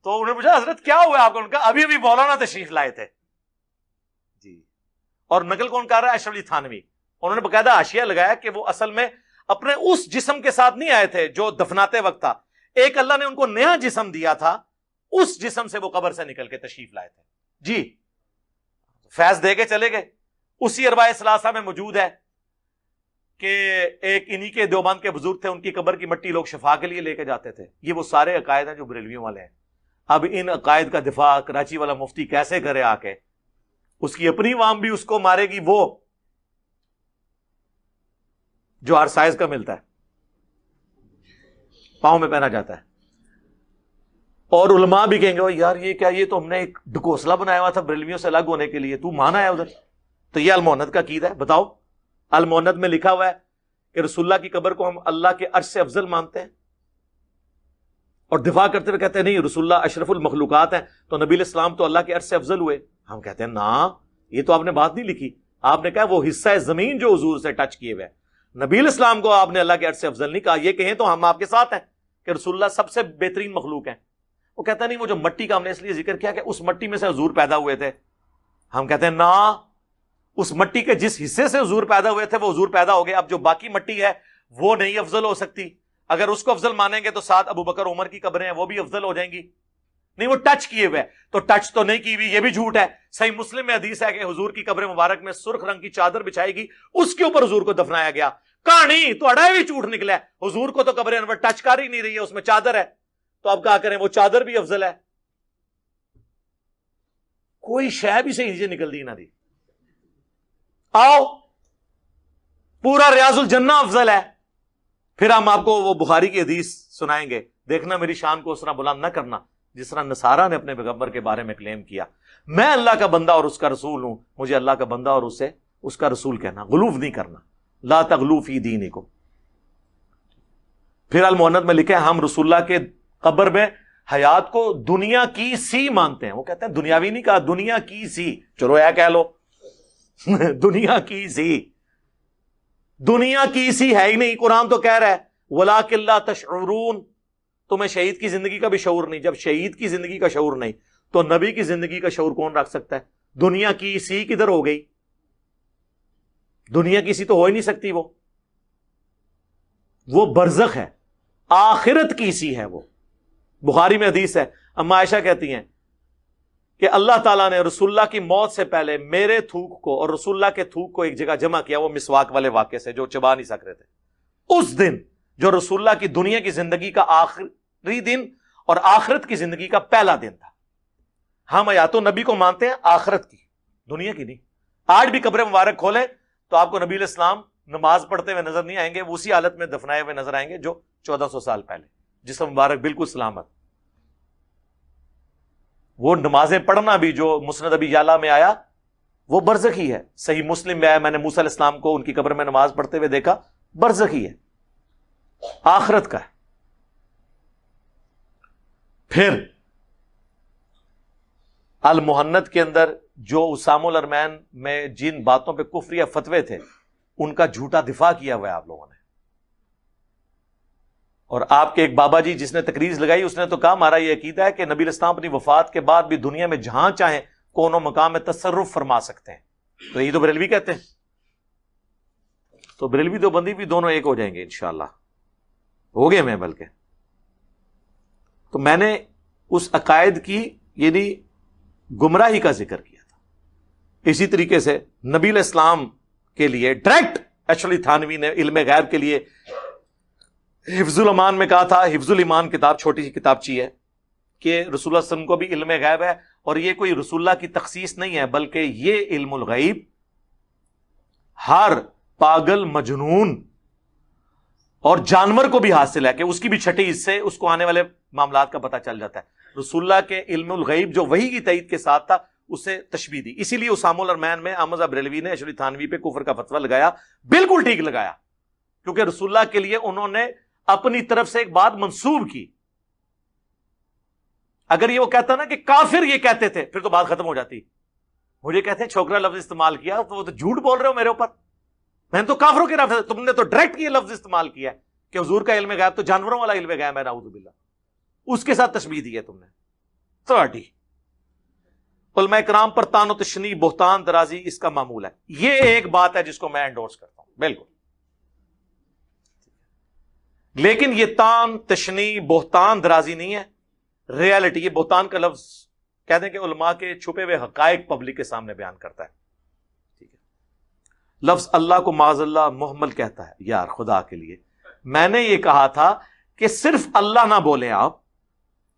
A: तो उन्होंने पूछा हजरत क्या हुआ आपको उनका अभी अभी मौलाना तशरीफ लाए थे जी और नकल कौन कर रहा है अशरफ अली थानवी उन्होंने बकायदा आशिया लगाया कि वो असल में अपने उस जिसम के साथ नहीं आए थे जो दफनाते वक्त था एक अल्लाह ने उनको नया जिसम दिया था उस जिसम से वो कबर से निकल के तशीफ लाए थे जी फैज दे के चले गए उसी अरबा इसलासा में मौजूद है कि एक इन्हीं के देवबंद के बुजुर्ग थे उनकी कबर की मट्टी लोग शफा के लिए लेके जाते थे ये वो सारे अकायद हैं जो बरेलवियों वाले हैं अब इन अकायद का दिफा कराची वाला मुफ्ती कैसे करे आके उसकी अपनी वाम भी उसको मारेगी वो जो हर साइज का मिलता है पाँव में पहना जाता है और उलमा भी कहेंगे यार ये क्या ये तो हमने एक ढकोसला बनाया हुआ था बरेलवियों से अलग होने के लिए तू माना है उधर तो यह अलमोहनत का कीद है बताओ अलमोहनत में लिखा हुआ है कि रसुल्ला की कबर को हम अल्लाह के अर्श से अफजल मानते हैं और दिफा करते हुए कहते हैं नहीं रसुल्ला अशरफुल मखलूकत हैं तो नबील इस्लाम तो अल्लाह के अर्श से अफजल हुए हम कहते हैं ना ये तो आपने बात नहीं लिखी आपने कहा वो हिस्सा है जमीन जो हजूर से टच किए हुए नबील इस्लाम को आपने अल्लाह के अर्ज से अफजल नहीं कहा यह कहें तो हम आपके साथ हैं कि रसुल्ला सबसे बेहतरीन मखलूक है वो कहता नहीं वो जो मट्टी का हमने इसलिए जिक्र किया कि उस मट्टी में से हजूर पैदा हुए थे हम कहते हैं ना उस मट्टी के जिस हिस्से से हजूर पैदा हुए थे वो हजूर पैदा हो गए अब जो बाकी मट्टी है वो नहीं अफजल हो सकती अगर उसको अफजल मानेंगे तो साथ अबू बकर उमर की कब्रें हैं वो भी अफजल हो जाएंगी नहीं वो टच किए हुए तो टच तो नहीं की हुई ये भी झूठ है सही मुस्लिम में अधीस है कि हजूर की कब्र मुबारक में सुर्ख रंग की चादर बिछाएगी उसके ऊपर हजूर को दफनाया गया कहानी तो अड़ा भी झूठ निकला है हजूर को तो कब्र टच कर ही नहीं रही है उसमें चादर है तो आप क्या करें वो चादर भी अफजल है कोई शह भी सही नीचे दी ना दी आओ पूरा रियाजुल जन्ना अफजल है फिर हम आपको वो बुखारी की हदीस सुनाएंगे देखना मेरी शान को उस तरह बुलंद ना करना जिस तरह नसारा ने अपने पैगम्बर के बारे में क्लेम किया मैं अल्लाह का बंदा और उसका रसूल हूं मुझे अल्लाह का बंदा और उसे उसका रसूल कहना गुलूफ नहीं करना ला तगलूफ दीन को फिर अलमोहनत में लिखे हम रसुल्ला के कब्र में हयात को दुनिया की सी मानते हैं वो कहते हैं दुनिया भी नहीं कहा दुनिया की सी चलो यह कह लो दुनिया की सी दुनिया की सी है ही नहीं कुरान तो कह रहा है वला किल्ला तशरून तुम्हें शहीद की जिंदगी का भी शौर नहीं जब शहीद की जिंदगी का शौर नहीं तो नबी की जिंदगी का शौर कौन रख सकता है दुनिया की सी किधर हो गई दुनिया की सी तो हो ही नहीं सकती वो वो बरजक है आखिरत की सी है वो बुखारी में हदीस है अम्मा आयशा कहती हैं कि अल्लाह ताला ने रसुल्ला की मौत से पहले मेरे थूक को और रसुल्ला के थूक को एक जगह जमा किया वो मिसवाक वाले वाक्य से जो चबा नहीं सक रहे थे उस दिन जो रसुल्ला की दुनिया की जिंदगी का आखिरी दिन और आखिरत की जिंदगी का पहला दिन था हम हाँ, या तो नबी को मानते हैं आखिरत की दुनिया की नहीं आज भी कब्रे मुबारक खोलें तो आपको नबी इस्लाम नमाज पढ़ते हुए नजर नहीं आएंगे उसी हालत में दफनाए हुए नजर आएंगे जो चौदह सौ साल पहले जिसम मुबारक बिल्कुल सलामत वो नमाजें पढ़ना भी जो मुस्त अबी याला में आया वो बरजखी है सही मुस्लिम में आया मैंने मूसा इस्लाम को उनकी कब्र में नमाज पढ़ते हुए देखा बरजखी है आखरत का है फिर अल मुहन्नत के अंदर जो उसामुल में जिन बातों पर कुफरी फतवे थे उनका झूठा दिफा किया हुआ आप लोगों ने और आपके एक बाबा जी जिसने तकरीज लगाई उसने तो कहा हमारा यह अकीदा है कि नबी इस्लाम अपनी वफात के बाद भी दुनिया में जहां चाहे कौन मकाम में तसरुफ फरमा सकते हैं तो यही तो बरेलवी कहते हैं तो बरेलवी दो बंदी भी दोनों एक हो जाएंगे इनशाला हो गए मैं बल्कि तो मैंने उस अकायद की यदि गुमराही का जिक्र किया था इसी तरीके से नबील इस्लाम के लिए डायरेक्ट एक्चुअली थानवी ने इल्म गैब के लिए हिफ्जुल अमान में कहा था हिफ्जुल ईमान किताब छोटी सी किताब चाहिए कि रसूल वसलम को भी इल्म गैब है और यह कोई रसुल्ला की तखसीस नहीं है बल्कि ये इल्म गईब हर पागल मजनून और जानवर को भी हासिल है कि उसकी भी छठी हिस्से उसको आने वाले मामला का पता चल जाता है रसुल्ला के इल्म गईब जो वही की तईद के साथ था उसे तशबी दी इसीलिए उसामुल अरमैन में अहमद अब्रेलवी ने अशरी थानवी पे कुफर का फतवा लगाया बिल्कुल ठीक लगाया क्योंकि रसुल्ला के लिए उन्होंने अपनी तरफ से एक बात मंसूब की अगर ये वो कहता ना कि काफिर ये कहते थे फिर तो बात खत्म हो जाती मुझे कहते हैं छोकरा लफ्ज इस्तेमाल किया तो वो तो झूठ बोल रहे हो मेरे ऊपर मैंने तो काफरों के लफ्ज तुमने तो डायरेक्ट ये लफ्ज इस्तेमाल किया कि हजूर का इलम गया तो जानवरों वाला इल्म गायब है नाउदबिल्ला उसके साथ तस्वीर दी है तुमने थर्टी उलमा कराम पर तानो तशनी बोहतान दराजी इसका मामूल है यह एक बात है जिसको मैं एंडोर्स करता हूं बिल्कुल लेकिन ये तान तशनी बोहतान दराजी नहीं है रियलिटी ये बोहतान का लफ्ज कहते हैं कि उलमा के छुपे हुए हकायक पब्लिक के सामने बयान करता है ठीक है लफ्ज अल्लाह को माजल्ला मोहम्मल कहता है यार खुदा के लिए मैंने ये कहा था कि सिर्फ अल्लाह ना बोले आप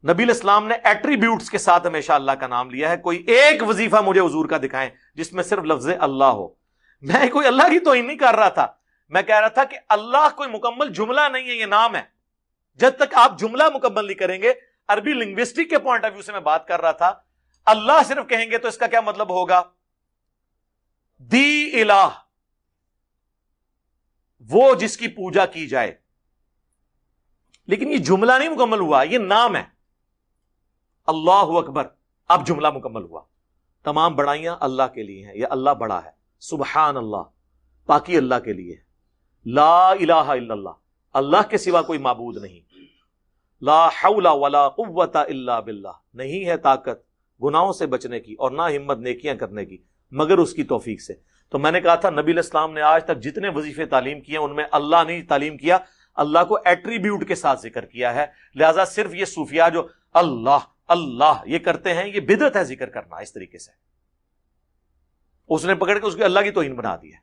A: नबी इस्लाम ने एट्रीब्यूट के साथ हमेशा अल्लाह का नाम लिया है कोई एक वजीफा मुझे हजूर का दिखाएं जिसमें सिर्फ लफ्ज अल्लाह हो मैं कोई अल्लाह की तो नहीं कर रहा था मैं कह रहा था कि अल्लाह कोई मुकम्मल जुमला नहीं है ये नाम है जब तक आप जुमला मुकम्मल नहीं करेंगे अरबी लिंग्विस्टिक के पॉइंट ऑफ व्यू से मैं बात कर रहा था अल्लाह सिर्फ कहेंगे तो इसका क्या मतलब होगा दी इलाह वो जिसकी पूजा की जाए लेकिन ये जुमला नहीं मुकम्मल हुआ ये नाम है अल्लाह अकबर अब जुमला मुकम्मल हुआ तमाम बड़ाइयां अल्लाह के लिए हैं यह अल्लाह बड़ा है सुबहान अल्लाह पाकि अल्लाह के लिए है ला इलाहा अल्लाह के सिवा कोई मबूद नहीं ला हौला वला कुव्वता इल्ला बिल्ला नहीं है ताकत गुनाहों से बचने की और ना हिम्मत नेकियां करने की मगर उसकी तोफीक से तो मैंने कहा था नबी इस्लाम ने आज तक जितने वजीफे तालीम किए उनमें अल्लाह ने तालीम किया अल्लाह को एट्रीब्यूट के साथ जिक्र किया है लिहाजा सिर्फ ये सूफिया जो अल्लाह अल्लाह ये करते हैं ये बिदत है जिक्र करना इस तरीके से उसने पकड़ के उसके अल्लाह की तोहिन बना दिया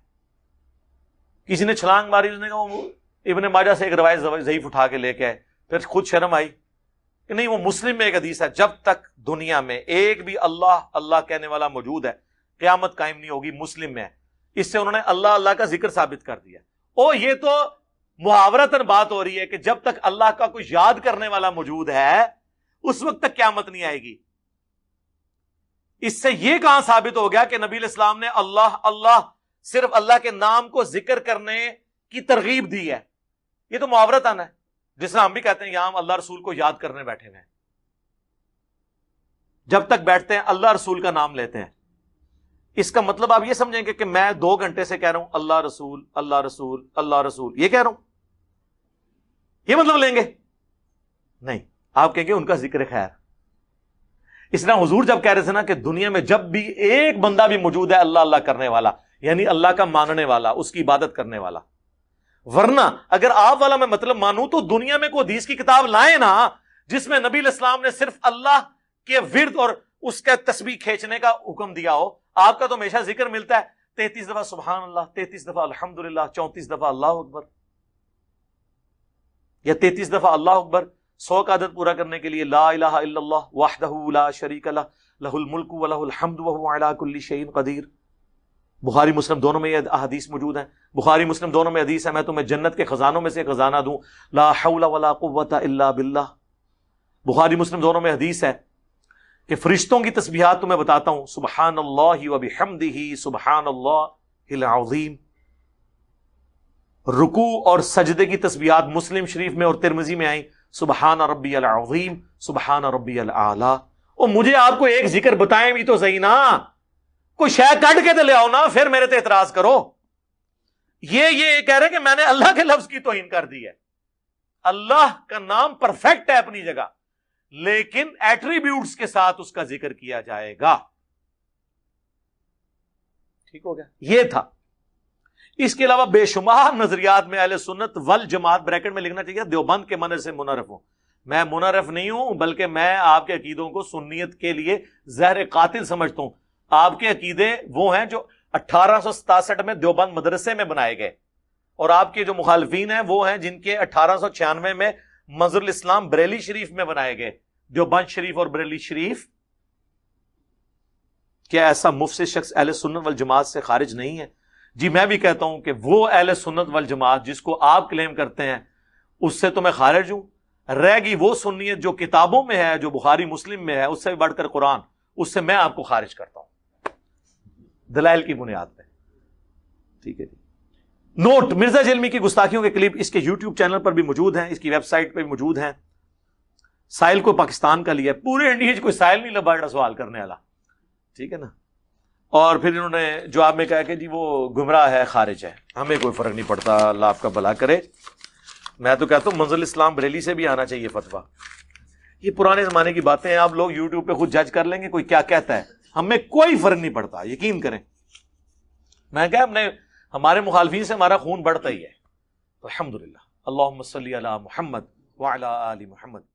A: किसी ने छलांग मारी उसने कहा वो इबन माजा से एक रवायत जयीफ उठा के लेके आए फिर खुद शर्म आई कि नहीं वो मुस्लिम में एक हदीस है जब तक दुनिया में एक भी अल्लाह अल्लाह कहने वाला मौजूद है क्यामत कायम नहीं होगी मुस्लिम में इससे उन्होंने अल्लाह अल्लाह का जिक्र साबित कर दिया ओ ये तो मुहावरतन बात हो रही है कि जब तक अल्लाह का कुछ याद करने वाला मौजूद है उस वक्त तक क्यामत नहीं आएगी इससे यह कहां साबित हो गया कि नबी इस्लाम ने अल्लाह अल्लाह सिर्फ अल्लाह के नाम को जिक्र करने की तरगीब दी है ये तो मुआवरत आना है जिसना हम भी कहते हैं यहां अल्लाह रसूल को याद करने बैठे हुए जब तक बैठते हैं अल्लाह रसूल का नाम लेते हैं इसका मतलब आप यह समझेंगे कि मैं दो घंटे से कह रहा हूं अल्लाह रसूल अल्लाह रसूल अल्लाह रसूल यह कह रहा हूं यह मतलब लेंगे नहीं आप कहेंगे उनका जिक्र खैर इस हजूर जब कह रहे थे ना कि दुनिया में जब भी एक बंदा भी मौजूद है अल्लाह अल्लाह करने वाला यानी अल्लाह का मानने वाला उसकी इबादत करने वाला वरना अगर आप वाला मैं मतलब मानूं तो दुनिया में कोई हदीस की किताब लाए ना जिसमें नबी इस्लाम ने सिर्फ अल्लाह के विरद और उसका तस्वीर खींचने का हुक्म दिया हो आपका तो हमेशा जिक्र मिलता है तैतीस दफा सुबहान अल्लाह तैतीस दफा अलहमदुल्ला चौंतीस दफा अल्लाह अकबर या तैतीस दफा अल्लाह अकबर सौ का आदत पूरा करने के लिए ला वाहदहू ला शरीक लहुल मुल्क कदीर बुखारी मुस्लिम दोनों में ये अहदीस मौजूद है बुखारी मुस्लिम दोनों में हदीस है मैं तुम्हें जन्नत के खजानों में से खजाना दूँ ला हौला कुत अल्ला बिल्ला बुखारी मुस्लिम दोनों में हदीस है कि फरिश्तों की तस्बीहात तुम्हें बताता हूँ सुबहान अल्लाह वबी हमदी सुबहान अल्लाम रुकू और सजदे की तस्बीहात मुस्लिम शरीफ में और तिरमजी में आई सुबहान रबी अलाम सुबहान रबी अला और मुझे आपको एक जिक्र बताएं भी तो सही ना कोई शह कट के तो ले आओ ना फिर मेरे ते तो एतराज करो ये ये कह रहे कि मैंने अल्लाह के लफ्ज की तोहिन कर दी है अल्लाह का नाम परफेक्ट है अपनी जगह लेकिन एट्रीब्यूट के साथ उसका जिक्र किया जाएगा ठीक हो गया यह था इसके अलावा बेशुमार नजरियात में अल सुन्नत वल जमात ब्रैकेट में लिखना चाहिए देवबंद के मन से मुनरफ हूं मैं मुनरफ नहीं हूं बल्कि मैं आपके अकीदों को सुन्नीत के लिए जहर कातिल समझता हूं आपके अकीदे वो हैं जो अट्ठारह में देवबंद मदरसे में बनाए गए और आपके जो मुखालफन हैं वो हैं जिनके अट्ठारह में मजर इस्लाम बरेली शरीफ में बनाए गए देवबंद शरीफ और बरेली शरीफ क्या ऐसा मुफ्त शख्स अहल सुन्नत वाल जमात से खारिज नहीं है जी मैं भी कहता हूं कि वो अहल सुन्नत वाल जमात जिसको आप क्लेम करते हैं उससे तो मैं खारिज हूं रह गई वो सुन्नीत जो किताबों में है जो बुखारी मुस्लिम में है उससे भी बढ़कर कुरान उससे मैं आपको खारिज करता हूं दलाइल की बुनियाद पर ठीक है जी नोट मिर्जा जलमी की गुस्ताखियों के क्लिप इसके यूट्यूब चैनल पर भी मौजूद है इसकी वेबसाइट पर भी मौजूद है साहिल को पाकिस्तान का लिया पूरे इंडिया कोई साहिल नहीं लबाड़ा सवाल करने वाला ठीक है ना और फिर इन्होंने जवाब में कहा कि जी वो गुमराह है खारिज है हमें कोई फ़र्क नहीं पड़ता अल्लाह आपका भला करे मैं तो कहता हूँ मंजुल इस्लाम बरेली से भी आना चाहिए फतवा ये पुराने ज़माने की बातें हैं आप लोग यूट्यूब पर खुद जज कर लेंगे कोई क्या कहता है हमें कोई फर्क नहीं पड़ता यकीन करें मैं क्या हमने हमारे मुखालफी से हमारा खून बढ़ता ही है तो अलहमदिल्ला अल्लाह मोहम्मद वाला आली मोहम्मद